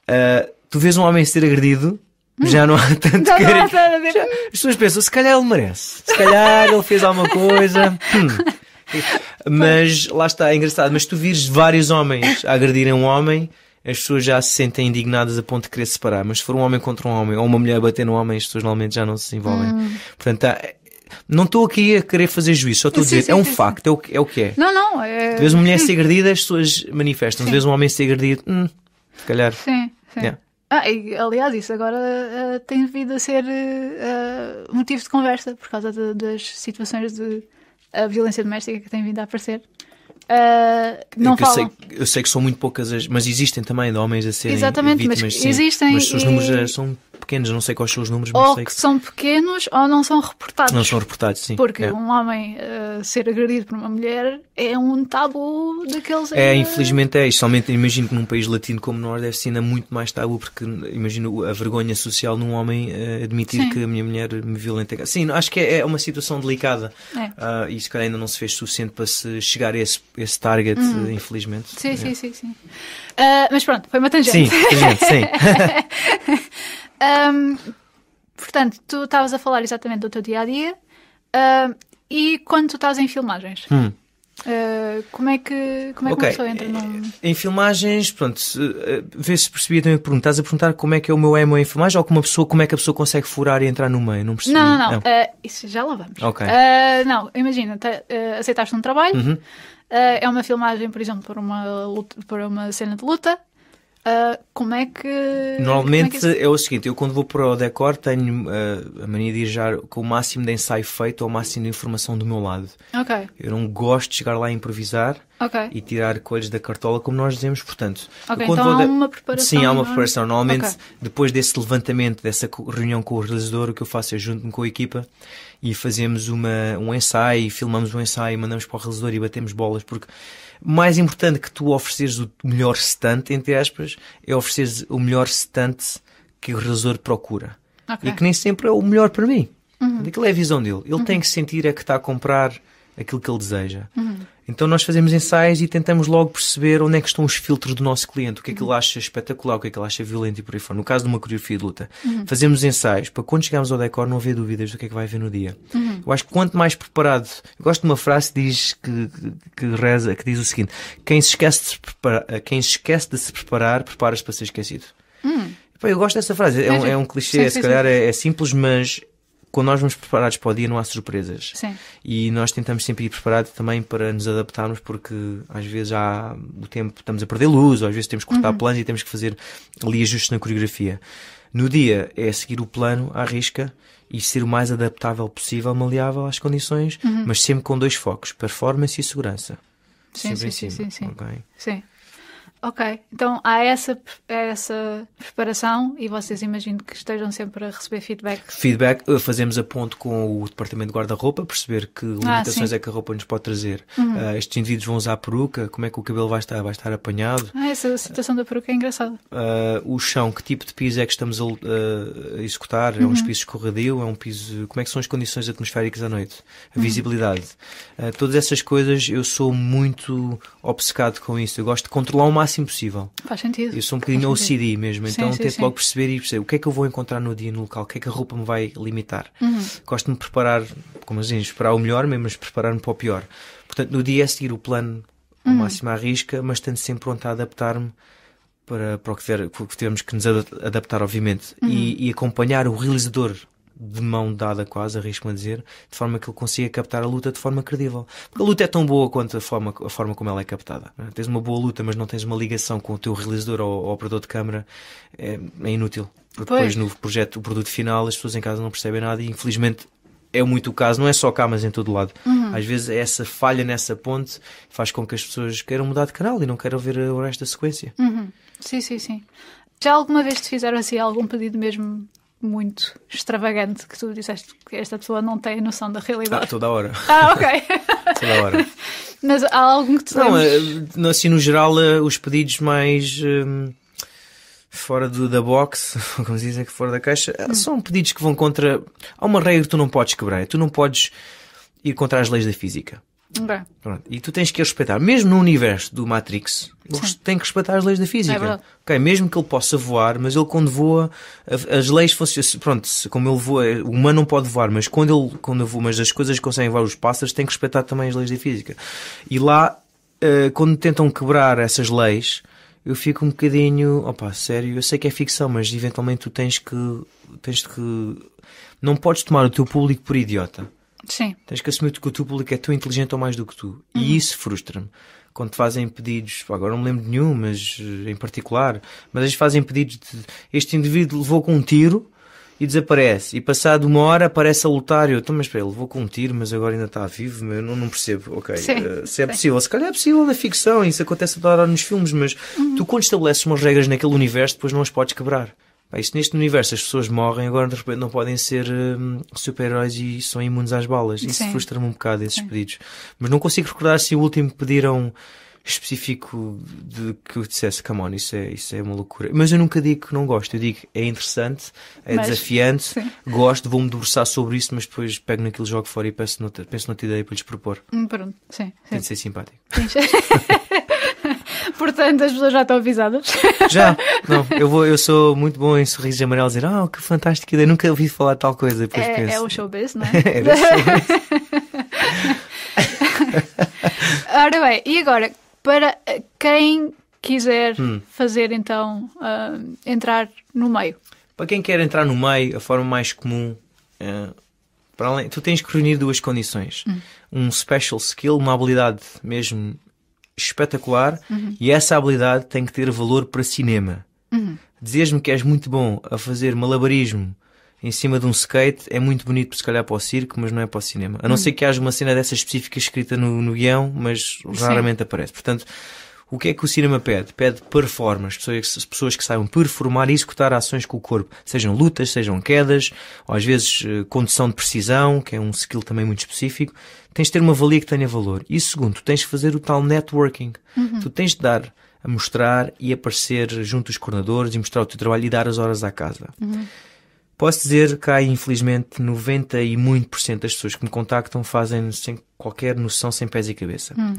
Uh, tu vês um homem ser agredido, hum. já não há [laughs] tanto querer. as pessoas pensam, se calhar ele merece. Se calhar ele fez alguma coisa. [laughs] Hum. [laughs] mas lá está, é engraçado. Mas tu vires vários homens a agredirem um homem, as pessoas já se sentem indignadas a ponto de querer separar. Mas se for um homem contra um homem, ou uma mulher a bater no homem, as pessoas normalmente já não se envolvem. Hum. Portanto, há, não estou aqui a querer fazer juízo, só estou a dizer, sim, é um sim, facto, sim. É, o que, é o que é. Não, não. É... uma mulher ser agredida, as pessoas manifestam. Tu vês um homem ser agredido, hum, se calhar. Sim, sim. Yeah. Ah, e, aliás, isso agora uh, tem vindo a ser uh, motivo de conversa por causa de, das situações de a violência doméstica que tem vindo a aparecer. Uh, não é eu, falam. Sei, eu sei que são muito poucas, as, mas existem também de homens a serem Exatamente, vítimas. Mas sim, existem. Mas os números são pequenos, não sei quais são os números, mas ou sei que, que são pequenos ou não são reportados. Não são reportados, sim. Porque é. um homem uh, ser agredido por uma mulher é um tabu daqueles. É, eh, infelizmente é. somente imagino que num país latino como o Norte deve ser ainda muito mais tabu, porque imagino a vergonha social num homem uh, admitir sim. que a minha mulher me violenta. É sim, acho que é, é uma situação delicada. É. Uh, e se calhar ainda não se fez suficiente para se chegar a esse, esse target, hum. infelizmente. É. Sim, sim, sim, sim. Ah, mas pronto, foi uma tangente. Sim, tangente, sim. [laughs] [laughs] Um, portanto, tu estavas a falar exatamente do teu dia a dia uh, e quando tu estás em filmagens. Hum. Uh, como é que, como é que okay. uma pessoa entra num... Em filmagens, pronto, vê se eh, percebi também a pergunta. Estás a perguntar como é que é o meu emo em filmagem ou como, pessoa, como é que a pessoa consegue furar e entrar no meio? Não percebi. Não, não, não. Uh, isso já lá vamos. Okay. Uh, não, imagina, te, aceitaste um trabalho, uhum. é uma filmagem, por exemplo, para uma, para uma cena de luta Uh, como é que. Normalmente é, que isso... é, o seguinte: eu quando vou para o decor tenho uh, a mania de ir já com o máximo de ensaio feito ou o máximo de informação do meu lado. Ok. Eu não gosto de chegar lá a improvisar okay. e tirar coisas da cartola, como nós dizemos, portanto. Ok, então há de... uma preparação. Sim, há uma preparação. Normalmente, okay. depois desse levantamento, dessa reunião com o realizador, o que eu faço é junto-me com a equipa e fazemos uma, um ensaio, filmamos um ensaio, mandamos para o realizador e batemos bolas, porque mais importante que tu ofereceres o melhor stunt, entre aspas, é ofereceres o melhor stunt que o realizador procura. Okay. E que nem sempre é o melhor para mim. Uhum. Aquilo é a visão dele. Ele uhum. tem que sentir é que está a comprar aquilo que ele deseja. Uhum. Então nós fazemos ensaios e tentamos logo perceber onde é que estão os filtros do nosso cliente, o que é que ele acha espetacular, o que é que ele acha violento e por aí fora. No caso de uma coreografia de luta, uhum. fazemos ensaios para quando chegarmos ao decor não haver dúvidas do que é que vai haver no dia. Uhum. Eu acho que quanto mais preparado, eu gosto de uma frase que diz que, que, que reza, que diz o seguinte: quem se esquece de se preparar, quem esquece de se preparar, prepara-se para ser esquecido. Uhum. eu gosto dessa frase. É, um, é um clichê, sim, se calhar É, é, simples, mas quando nós vamos preparados para o dia não há surpresas. Sim. E nós tentamos sempre ir preparados também para nos adaptarmos, porque às vezes há o tempo, estamos a perder luz, ou às vezes temos que cortar uhum. planos e temos que fazer ali ajustes na coreografia. No dia é seguir o plano à risca e ser o mais adaptável possível, maleável às condições, uhum. mas sempre com dois focos: performance e segurança. Sim, sempre sim, em cima. Sim, sim, sim. Okay? sim. Ok, então há essa, essa preparação e vocês imagino que estejam sempre a receber feedback. Feedback, eh, fazemos a ponto com o departamento de guarda-roupa, perceber que ah, limitações ah, é que a roupa nos pode trazer. Uhum. Uh, estes indivíduos vão usar peruca, como é que o cabelo vai estar, vai estar apanhado. Ah, essa situação da peruca é engraçada. Uh, o chão, que tipo de piso é que estamos a, a executar? Uhum. É um uhum. piso escorregadio? É um piso... Como é que são as condições atmosféricas à noite? A uhum. visibilidade. todas essas coisas, eu sou muito obcecado com isso. Eu gosto de controlar o máximo máximo possível. Faz sentido. Eu sou um bocadinho OCD mesmo, sim, então sim, tento sim. logo perceber e perceber o que é que eu vou encontrar no dia no local, o que é que a roupa me vai limitar. Uhum. Gosto-me de preparar, como assim, esperar o melhor mesmo, mas preparar-me para o pior. Portanto, no dia é seguir o plano ao uhum. máximo à risca, mas tendo sempre pronto a adaptar-me para, para o que, tiver, que que nos adaptar, obviamente, uhum. e, e acompanhar o realizador de mão dada quase, arrisco-me a dizer, de forma que ele consiga captar a luta de forma credível. Porque a luta é tão boa quanto a forma, a forma como ela é captada. Né? Tens uma boa luta, mas não tens uma ligação com o teu realizador ou, ou operador de câmara, é, é inútil. Porque depois no projeto, o produto final, as pessoas em casa não percebem nada e infelizmente é muito o caso, não é só cá, mas em todo lado. Uhum. Às vezes essa falha nessa ponte faz com que as pessoas queiram mudar de canal e não queiram ver o resto da sequência. Uhum. Sim, sim, sim. Já alguma vez te fizeram assim algum pedido mesmo muito extravagante que tu disseste que esta pessoa não tem noção da realidade. Ah, toda a hora. [laughs] Ah, ok. [laughs] toda hora. [laughs] Mas há algum que tu Não, eh, assim no geral, eh, os pedidos mais um, fora do, da box, como se dizem é que fora da caixa, hum. são pedidos que vão contra. Há uma regra que tu não podes quebrar, tu não podes ir contra as leis da física. Pronto. E tu tens que respeitar, mesmo no universo do Matrix, tem que respeitar as leis da física. É okay, mesmo que ele possa voar, mas ele quando voa, as leis funcionam. Pronto, como ele voa, o humano não pode voar, mas quando ele quando voa, mas as coisas que conseguem voar os pássaros tem que respeitar também as leis da física. E lá, eh, quando tentam quebrar essas leis, eu fico um bocadinho, opa, sério, eu sei que é ficção, mas eventualmente tu tens que, tens que, não podes tomar o teu público por idiota. Sim. Tens que assumir que o teu público é tão inteligente ou mais do que tu. Uhum. E isso frustra-me. Quando te fazem pedidos, agora não me lembro de nenhum, mas eh, em particular, mas eles fazem pedidos de este indivíduo levou com um tiro e desaparece. E passado uma hora aparece a lutar. E eu, então, mas espera, levou com um tiro, mas agora ainda está vivo. Mas eu não, não percebo. Ok, uh, se é sim. possível. Se calhar é possível na ficção, isso acontece toda hora nos filmes, mas uhum. tu quando estabeleces umas regras naquele universo, depois não as podes quebrar. Pá, isto neste universo as pessoas morrem, agora de repente não podem ser hum, super-heróis e são imunes às balas. Isso frustra-me um bocado esses Sim. pedidos. Mas não consigo recordar se o último que pediram específico de que eu dissesse, come on, isso é, isso é uma loucura. Mas eu nunca digo que não gosto, eu digo é interessante, é mas, desafiante, sim. gosto, vou-me debruçar sobre isso, mas depois pego naquele jogo fora e penso noutra, penso noutra ideia para lhes propor. Hum, pronto, sim. sim. Tem de ser simpático. [laughs] Portanto, as pessoas já estão avisadas. [laughs] Já, não, eu, vou, eu sou muito bom em sorrisos amarelos dizer, ah, oh, que fantástica ideia, nunca ouvi falar de tal coisa. Depois é, penso, é o showbiz, não é? [laughs] é Era showbiz. [laughs] Ora bem, e agora, para quem quiser hum. fazer então, uh, entrar no meio? Para quem quer entrar no meio, a forma mais comum. É, para além, tu tens que reunir duas condições. Hum. Um special skill, uma habilidade mesmo espetacular uhum. e essa habilidade tem que ter valor para cinema. Uhum. Dizes-me que és muito bom a fazer malabarismo em cima de um skate é muito bonito, se calhar, para o circo, mas não é para o cinema. A não uhum. ser que haja uma cena dessa específica escrita no, no guião, mas raramente Sim. aparece. Portanto, o que é que o cinema pede? Pede performance, pessoas, pessoas que saibam performar e executar ações com o corpo, sejam lutas, sejam quedas, ou às vezes eh, condução de precisão, que é um skill também muito específico. Tens de ter uma valia que tenha valor. E segundo, tens de fazer o tal networking. Uhum. Tu tens de dar a mostrar e aparecer junto aos coordenadores e mostrar o teu trabalho e dar as horas à casa. Uhum. Posso dizer que há, infelizmente, 90 e muito por cento das pessoas que me contactam fazem sem qualquer noção, sem pés e cabeça. Hum.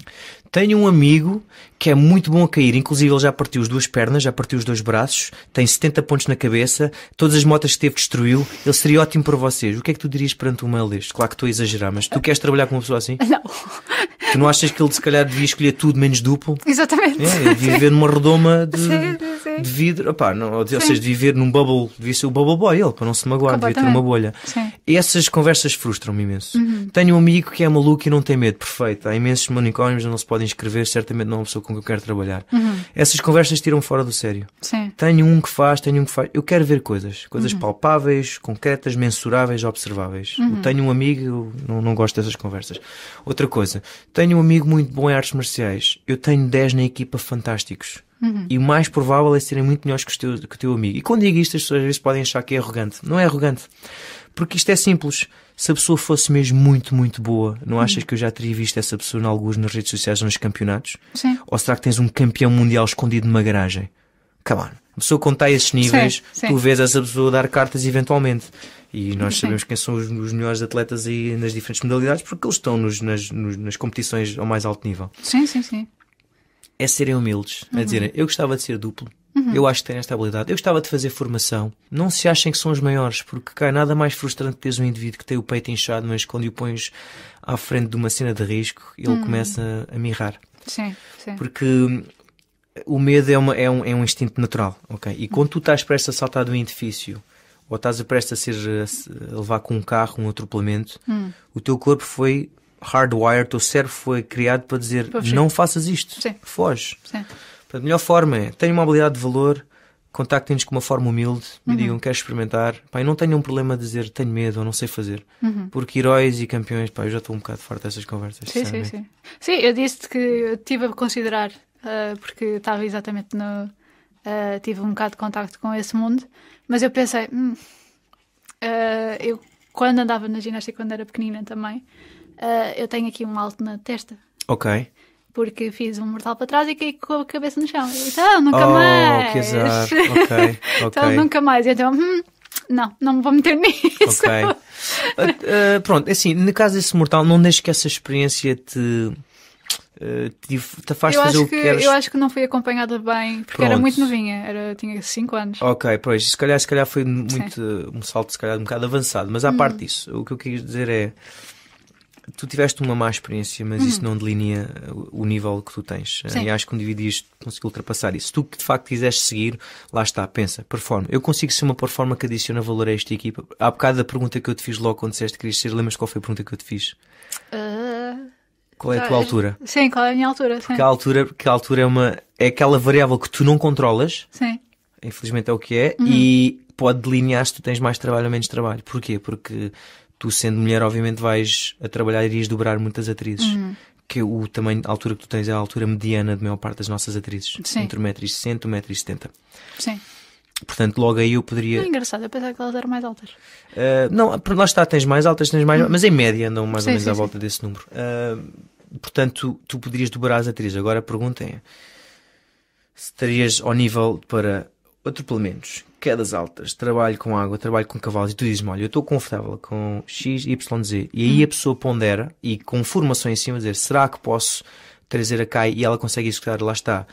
Tenho um amigo que é muito bom a cair, inclusive ele já partiu as duas pernas, já partiu os dois braços, tem 70 pontos na cabeça, todas as motas que teve destruiu, ele seria ótimo para vocês. O que é que tu dirias perante um mail deste? Claro que estou a exagerar, mas tu queres trabalhar com uma pessoa assim? Não. Tu não achas que ele se calhar devia escolher tudo menos duplo? Exatamente. É, devia viver numa redoma de... Sim de vidro, opá, não, ou, seja, de viver num bubble, devia ser o bubble boy, ele, para não se magoar, devia ter uma bolha. Sim. Essas conversas frustram-me imenso. Uhum. Tenho um amigo que é maluco e não tem medo, perfeito. Há imensos manicômios, não se podem inscrever, certamente não é uma pessoa com quem eu quero trabalhar. Uhum. Essas conversas tiram-me fora do sério. Sim. Tenho um que faz, tenho um que faz. Eu quero ver coisas, coisas uhum. palpáveis, concretas, mensuráveis, observáveis. Uhum. Tenho um amigo, eu não, não gosto dessas conversas. Outra coisa, tenho um amigo muito bom em artes marciais. Eu tenho 10 na equipa fantásticos. Uhum. E o mais provável é serem muito melhores que o, teu, que o teu amigo. E quando digo isto, as pessoas às vezes podem achar que é arrogante. Não é arrogante. Porque isto é simples. Se a pessoa fosse mesmo muito, muito boa, não uhum. achas que eu já teria visto essa pessoa em alguns nas redes sociais nos campeonatos? Sim. Ou será que tens um campeão mundial escondido numa garagem? Come on. A pessoa quando a esses níveis, sim, sim. tu vês essa pessoa dar cartas eventualmente. E nós sabemos quem são os, melhores atletas aí nas diferentes modalidades, porque eles estão nos, nas, nas competições ao mais alto nível. Sim, sim, sim é serem humildes, é uhum. é dizerem, eu gostava de ser duplo, Uhum. Eu acho que tenho esta habilidade. Eu gostava de fazer formação. Não se achem que são os maiores, porque cá é nada mais frustrante que teres um indivíduo que tem o peito inchado, mas quando o pões à frente de uma cena de risco, ele uhum. começa a mirrar. Sim, sim. Porque hum, o medo é, uma, é, um, é um, instinto natural, ok? E quando tu estás prestes a saltar de um edifício, ou estás prestes a ser a levar com um carro um atropelamento, hum. o teu corpo foi hardwire, teu cérebro foi criado para dizer não faças isto, Sim. foge. Sim. A melhor forma é tenha uma habilidade de valor, contactem-nos com uma forma humilde, me uhum. digam queres experimentar. pai não tenho um problema de dizer tenho medo ou não sei fazer. Uhum. Porque heróis e campeões, pai eu já estou um bocado farto dessas conversas. Sim, sim, sim. Sim, eu disse que estive a considerar, uh, porque estava exatamente no. Uh, tive um bocado de contacto com esse mundo, mas eu pensei, hum, uh, eu quando andava na ginástica, quando era pequenina também, Uh, eu tenho aqui um alto na testa. Ok. Porque fiz um mortal para trás e caí com a cabeça no chão. Ah, oh, [laughs] então, oh, nunca mais. Que azar. okay, okay. Então, nunca mais. Então, hum, não, não me vou meter [laughs] nisso. Ok. Uh, uh, pronto, é assim, no caso desse mortal, não deixes que essa experiência te. te, te faz eu fazer o que, que queres. Eu acho que não fui acompanhada bem, porque Pronto. era muito novinha, era, tinha 5 anos. Ok, pois, se calhar, se calhar foi muito, Sim. um salto, se calhar, um bocado avançado, mas à hum. parte disso, o que eu quis dizer é Tu tiveste uma má experiência, mas uhum. isso hum. não delinea o nível que tu tens. Eh, sim. E acho que um indivíduo conseguiu ultrapassar isso. se Tu de facto quiseres seguir, lá está, pensa, performa. Eu consigo ser uma performa que adiciona valor a esta equipa. Há bocado da pergunta que eu te fiz logo quando disseste que querias ser, lembras qual foi a pergunta que eu te fiz? Uh... Qual é a tua altura? Sim, qual é a minha altura? Porque sim. a altura, que a altura é uma é aquela variável que tu não controlas. Sim. Infelizmente é o que é uhum. e pode delinear se tu tens mais trabalho ou menos trabalho. Porquê? Porque tu sendo mulher, obviamente vais a trabalhar e irias dobrar muitas atrizes. Uhum. Que o tamanho, a altura que tu tens é a altura mediana de maior parte das nossas atrizes. Sim. Entre 1,60m e 1,70m. Sim. Portanto, logo aí eu poderia. Não é engraçado, eu pensava que elas eram mais altas. Uh, não, ah, lá está, tens mais altas, tens mais. Uhum. Mas em média andam mais sim, ou menos sim, à volta sim. desse número. Uh, portanto, tu poderias dobrar as atrizes. Agora a pergunta é: se estarias ao nível para outro pelo menos quedas é altas, trabalho com água, trabalho com cavalos e tu dizes-me, olha, eu estou confortável com X, Y, Z. E aí uhum. a pessoa pondera e com formação em cima dizer, será que posso trazer a CAI e ela consegue executar, lá está,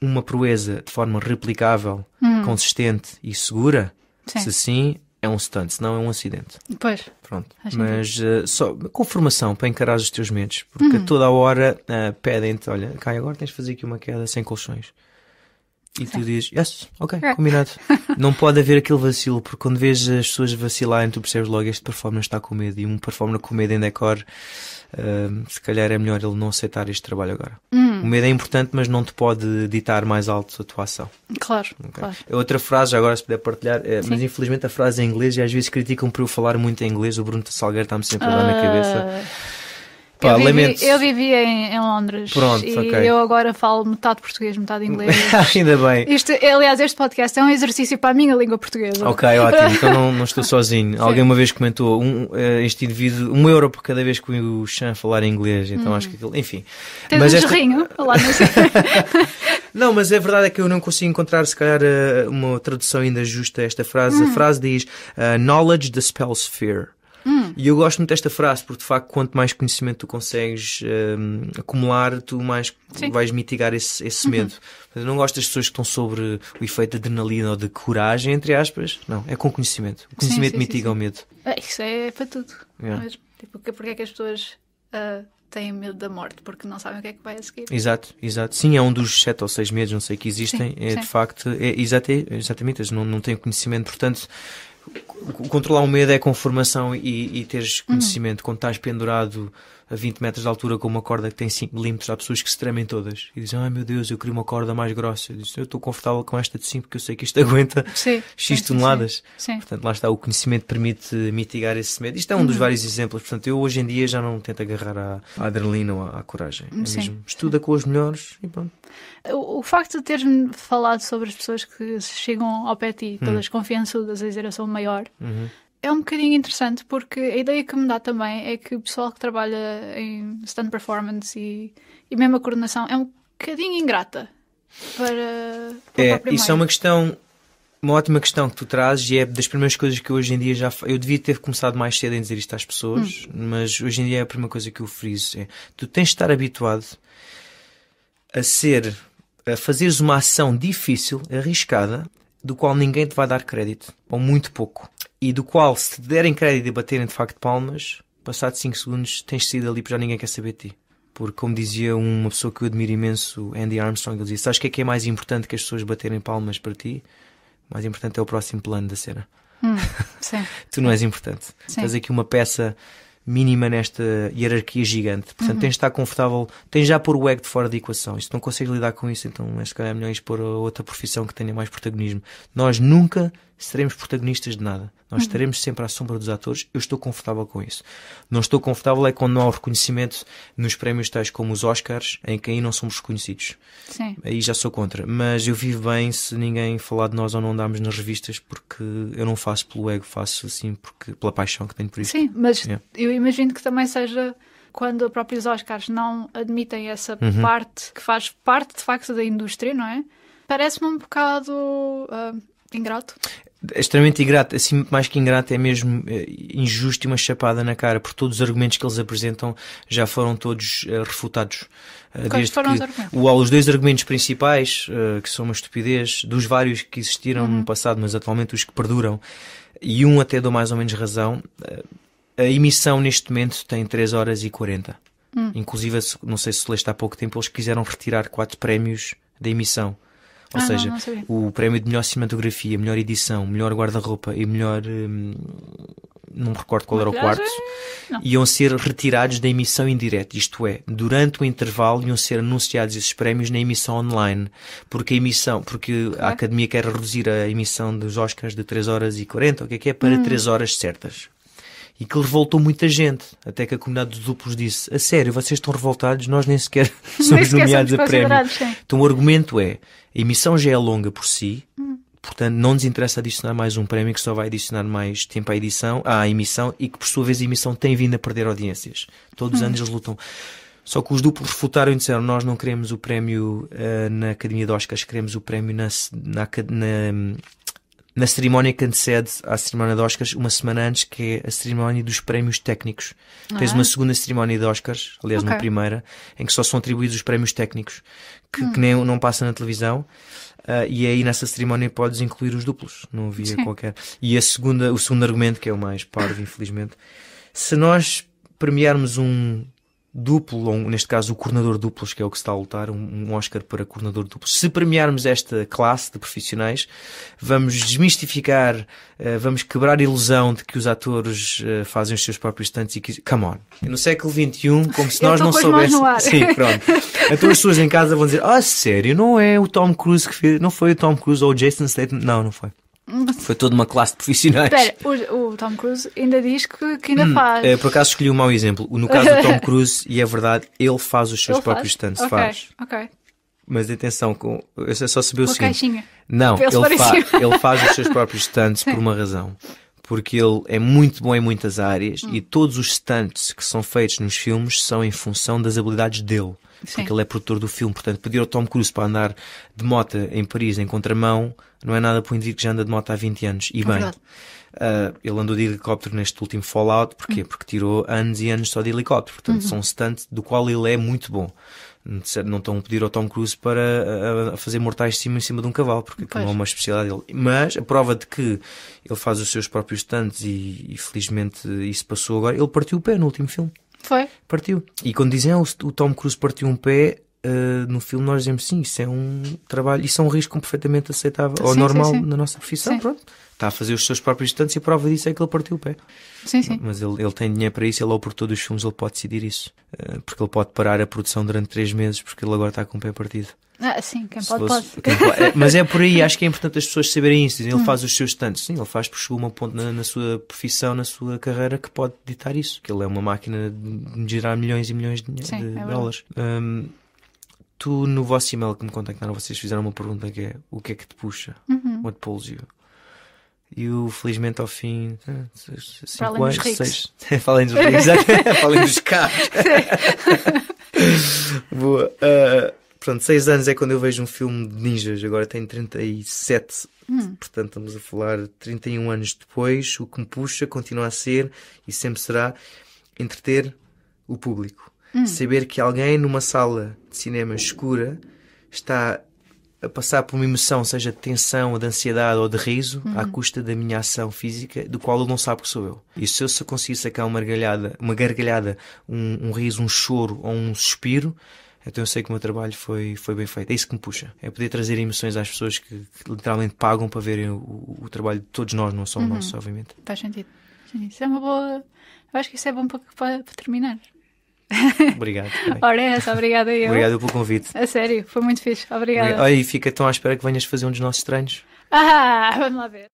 uma proeza de forma replicável, hum. consistente e segura? Sim. Se sim, é um stunt, se não é um acidente. Pois. Pronto. Mas uh, só com formação para encarar os teus medos, porque uhum. toda a hora uh, pedem-te: olha, cai agora, tens de fazer aqui uma queda sem colchões. E tu dizes, yes, ok, é. combinado. [laughs] não pode haver aquele vacilo, porque quando vês as pessoas vacilarem, tu percebes logo este performer está com medo. E um performer com medo em decor, uh, se calhar é melhor ele não aceitar este trabalho agora. Hum. O medo é importante, mas não te pode ditar mais alto a tua ação. Claro, okay? claro. Outra frase, agora se puder partilhar, é, mas infelizmente a frase é em inglês e às vezes criticam por eu falar muito em inglês. O Bruno Salgueiro está-me sempre a dar uh... na cabeça. Ah. Pá, eu, vivi, eu vivia em, em, Londres Pronto, e okay. eu agora falo metade português, metade inglês. [laughs] Ainda bem. Isto, aliás, este podcast é um exercício para a minha língua portuguesa. Ok, ótimo. Então não, não estou [laughs] sozinho. Sim. Alguém uma vez comentou um, eh, este indivíduo, um euro por cada vez que o Chan falar inglês. Então hum. acho que aquilo. Enfim. Tens mas um esta... gerrinho, lá não Não, mas a verdade é que eu não consigo encontrar, se calhar, eh, uma tradução ainda justa a esta frase. Hum. A frase diz: uh, Knowledge dispels fear. Hum. E eu gosto muito desta frase, porque de facto, quanto mais conhecimento tu consegues um, acumular, tu mais Sim. vais mitigar esse, esse uhum. medo. Eu não gosto das pessoas que estão sobre o efeito de adrenalina ou de coragem, entre aspas. Não, é com conhecimento. O conhecimento sim, sim, mitiga sim, o medo. É, isso é para tudo. Yeah. É. Mas, tipo, porque é que as pessoas uh, têm medo da morte? Porque não sabem o que é que vai a seguir. Exato, exato. Sim, é um dos sete ou seis medos, não sei, que existem. é de facto, é, exatamente, exatamente eles não, não têm conhecimento. Portanto, controlar o medo é com formação e, e teres conhecimento. Uhum. Quando estás pendurado a 20 metros de altura com uma corda que tem 5 milímetros, há pessoas que se tremem todas e dizem, ai meu Deus, eu queria uma corda mais grossa. Eu, disse, eu estou confortável com esta de 5 porque eu sei que isto [laughs] aguenta sim, X sim, toneladas. Sim, portanto, lá está, o conhecimento permite mitigar esse medo. Isto é um uhum. dos vários exemplos. Portanto, eu hoje em dia já não tento agarrar à, à adrenalina ou à, à coragem. É mesmo, estuda com os melhores e pronto. O, o facto de teres-me falado sobre as pessoas que chegam ao pé de ti, todas uhum. confiançudas, a dizer eu sou o maior. Uhum é um bocadinho interessante porque a ideia que me dá também é que o pessoal que trabalha em stand performance e, e mesmo a coordenação é um bocadinho ingrata para, para é, Isso é uma questão, uma ótima questão que tu trazes e é das primeiras coisas que hoje em dia já eu devia ter começado mais cedo em dizer isto às pessoas, hum. mas hoje em dia é a primeira coisa que eu friso é tu tens de estar habituado a ser a fazeres uma ação difícil, arriscada, do qual ninguém te vai dar crédito, ou muito pouco, e do qual, se te derem crédito e baterem de facto palmas, passado 5 segundos tens sido ali porque já ninguém quer saber de ti. Porque, como dizia uma pessoa que eu admiro imenso, Andy Armstrong, ele dizia: Sabes o que é que é mais importante que as pessoas baterem palmas para ti? O mais importante é o próximo plano da cena. Hum, [laughs] tu não és importante. Sim. Tens aqui uma peça mínima nesta hierarquia gigante. Portanto, uhum. tens de estar confortável, tens já pôr o ego de fora da equação. E se não consegues lidar com isso, então acho que é melhor expor a outra profissão que tenha mais protagonismo. Nós nunca seremos protagonistas de nada. Nós uhum. estaremos sempre à sombra dos atores. Eu estou confortável com isso. Não estou confortável é quando não há o reconhecimento nos prémios tais como os Oscars, em que aí não somos reconhecidos. Sim. Aí já sou contra. Mas eu vivo bem se ninguém falar de nós ou não andarmos nas revistas, porque eu não faço pelo ego, faço assim porque, pela paixão que tenho por isso. Sim, mas eu imagino que também seja quando os próprios Oscars não admitem essa uhum. parte que faz parte de facto da indústria, não é? Parece-me um bocado. Uh, ingrato? extremamente ingrato, assim mais que ingrato é mesmo eh, injusto e uma chapada na cara, porque todos os argumentos que eles apresentam já foram todos eh, refutados. Uh, Quais foram que, os argumentos? os dois argumentos principais, que são uma estupidez, dos vários que existiram uhum. no passado, mas atualmente os que perduram, e um até dou mais ou menos razão, a emissão neste momento tem 3 horas e 40. Hum. Inclusive, não sei se leste há pouco tempo, eles quiseram retirar quatro prémios da emissão. Ou ah, seja, não, não o prémio de melhor cinematografia, melhor edição, melhor guarda-roupa e melhor. Hum, não me recordo qual era o quarto, não. iam ser retirados da emissão em direto, isto é, durante o intervalo iam ser anunciados esses prémios na emissão online, porque a emissão, porque a Academia quer reduzir a emissão dos Oscars de 3 horas e 40, o que é que é, para hum. 3 horas certas. E que revoltou muita gente, até que a comunidade dos duplos disse, a sério, vocês estão revoltados, nós nem sequer [laughs] somos nem nomeados a prémio. Sim. Então o argumento é, a emissão já é longa por si, hum. portanto não nos interessa adicionar mais um prémio que só vai adicionar mais tempo à edição, à emissão e que por sua vez a emissão tem vindo a perder audiências. Todos hum. os anos eles lutam. Só que os duplos refutaram e disseram: Nós não queremos o prémio uh, na Academia de Oscars, queremos o prémio na, na, na, na cerimónia que antecede à cerimónia de Oscars, uma semana antes, que é a cerimónia dos prémios técnicos. Ah, Tens uma é? segunda cerimónia de Oscars, aliás, okay. uma primeira, em que só são atribuídos os prémios técnicos, que, hum. que nem, não passa na televisão. Uh, e aí nessa cerimónia podes incluir os duplos, não havia Sim. qualquer. E a segunda, o segundo argumento, que é o mais parvo, infelizmente, se nós premiarmos um duplo, ou neste caso o coordenador duplos, que é o que se está a lutar, um Oscar para coordenador duplo. Se premiarmos esta classe de profissionais, vamos desmistificar, eh, vamos quebrar a ilusão de que os atores eh, fazem os seus próprios estantes e que... Come on. No século XXI, como se nós não soubéssemos... [laughs] Sim, pronto. Então as pessoas em casa vão dizer, ah, sério, não é o Tom Cruise que fez, não foi o Tom Cruise ou o Jason Statham? Não, não foi. Foi toda uma classe de profissionais. Espera, o, o Tom Cruise ainda diz que, que ainda hum, faz. É, por acaso escolhi um mau exemplo. No caso do Tom [laughs] Cruise, e é verdade, ele faz os seus ele próprios stunts. Okay, faz. Ok. Mas atenção, com, eu só sabia o uma seguinte. Caixinha. Não, ele, ele, fa ele faz os seus próprios [laughs] stunts por uma razão. Porque ele é muito bom em muitas áreas hum. e todos os stunts que são feitos nos filmes são em função das habilidades dele. Sim. porque ele é produtor do filme. Portanto, pedir ao Tom Cruise para andar de moto em Paris em contramão não é nada para um indivíduo que já anda de moto há 20 anos. E é bem, uh, ele andou de helicóptero neste último Fallout, porquê? Uhum. Porque tirou anos e anos só de helicóptero. Portanto, uhum. são um stunt do qual ele é muito bom. Não estão a pedir ao Tom Cruise para ah, a, fazer mortais de cima em cima de um cavalo, porque não é uma especialidade dele. Mas a prova de que ele faz os seus próprios stunts e, e felizmente isso passou agora, ele partiu o pé no último filme. Foi. Partiu. E quando dizem, ah, o Tom Cruise partiu um pé, uh, no filme nós dizemos sim, isso é um trabalho, isso é um risco perfeitamente aceitável sim, ou normal sim, sim. na nossa profissão, pronto. Está a fazer os seus próprios estantes e a prova disso é que ele partiu o pé. Sim, sim. Mas ele, ele tem dinheiro para isso, ele é o todos dos filmes, ele pode decidir isso. Uh, porque ele pode parar a produção durante três meses porque ele agora está com o pé partido. Ah, sim, quem pode, fosse, pode. Quem pode. Eh, mas é por aí, [laughs] acho que é importante as pessoas saberem isso. Ele hum. faz os seus tantos, sim, ele faz porque chegou a um ponto na, na, sua profissão, na sua carreira, que pode ditar isso. Que ele é uma máquina de gerar milhões e milhões de, sim, de é dólares. Um, tu no vosso e-mail que me contactaram, vocês fizeram uma pergunta que é o que é que te puxa? Uhum. What pulls you? E o felizmente ao fim, eh, cinco anos, seis. Falem [laughs] dos ricos, falem [laughs] dos carros. [laughs] Boa. Uh, eh, portanto, seis anos é quando eu vejo um filme de ninjas, agora tenho 37. Hum. Portanto, estamos a falar 31 anos depois. O que me puxa continua a ser e sempre será entreter o público. Hum. Saber que alguém numa sala de cinema escura está a passar por uma emoção, seja de tensão, ou de ansiedade ou de riso, uhum. à custa da minha ação física, do qual ele não sabe que sou eu. E se eu só conseguir sacar uma gargalhada, uma gargalhada um, um riso, um choro ou um suspiro, então eu sei que o meu trabalho foi, foi bem feito. É isso que me puxa. É poder trazer emoções às pessoas que, que literalmente pagam para verem o, o, trabalho de todos nós, não só o uhum. nosso, obviamente. Faz sentido. Isso é uma boa. Eu acho que isso é bom para, para terminar. [laughs] Obrigado. Ora, é essa, obrigada eu. Obrigado pelo convite. A sério, foi muito fixe. Obrigada. Olha, e fica tão à espera que venhas fazer um dos nossos treinos. Ah, vamos lá ver.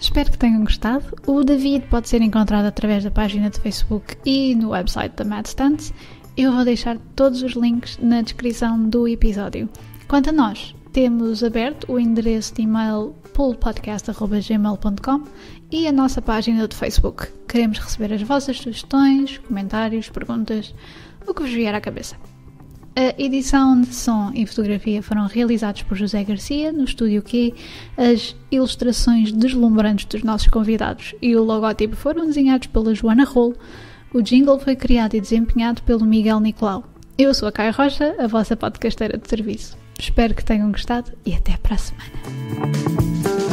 Espero que tenham gostado. O David pode ser encontrado através da página de Facebook e no website da Mad Stunts. Eu vou deixar todos os links na descrição do episódio. Quanto a nós, temos aberto o endereço de e-mail pullpodcast.gmail.com e a nossa página do Facebook. Queremos receber as vossas sugestões, comentários, perguntas, o que vos vier à cabeça. A edição de som e fotografia foram realizados por José Garcia no estúdio Q. As ilustrações deslumbrantes dos nossos convidados e o logótipo foram desenhados pela Joana Rolo. O jingle foi criado e desempenhado pelo Miguel Nicolau. Eu sou a Caio Rocha, a vossa podcasteira de serviço. Espero que tenham gostado e até para a semana.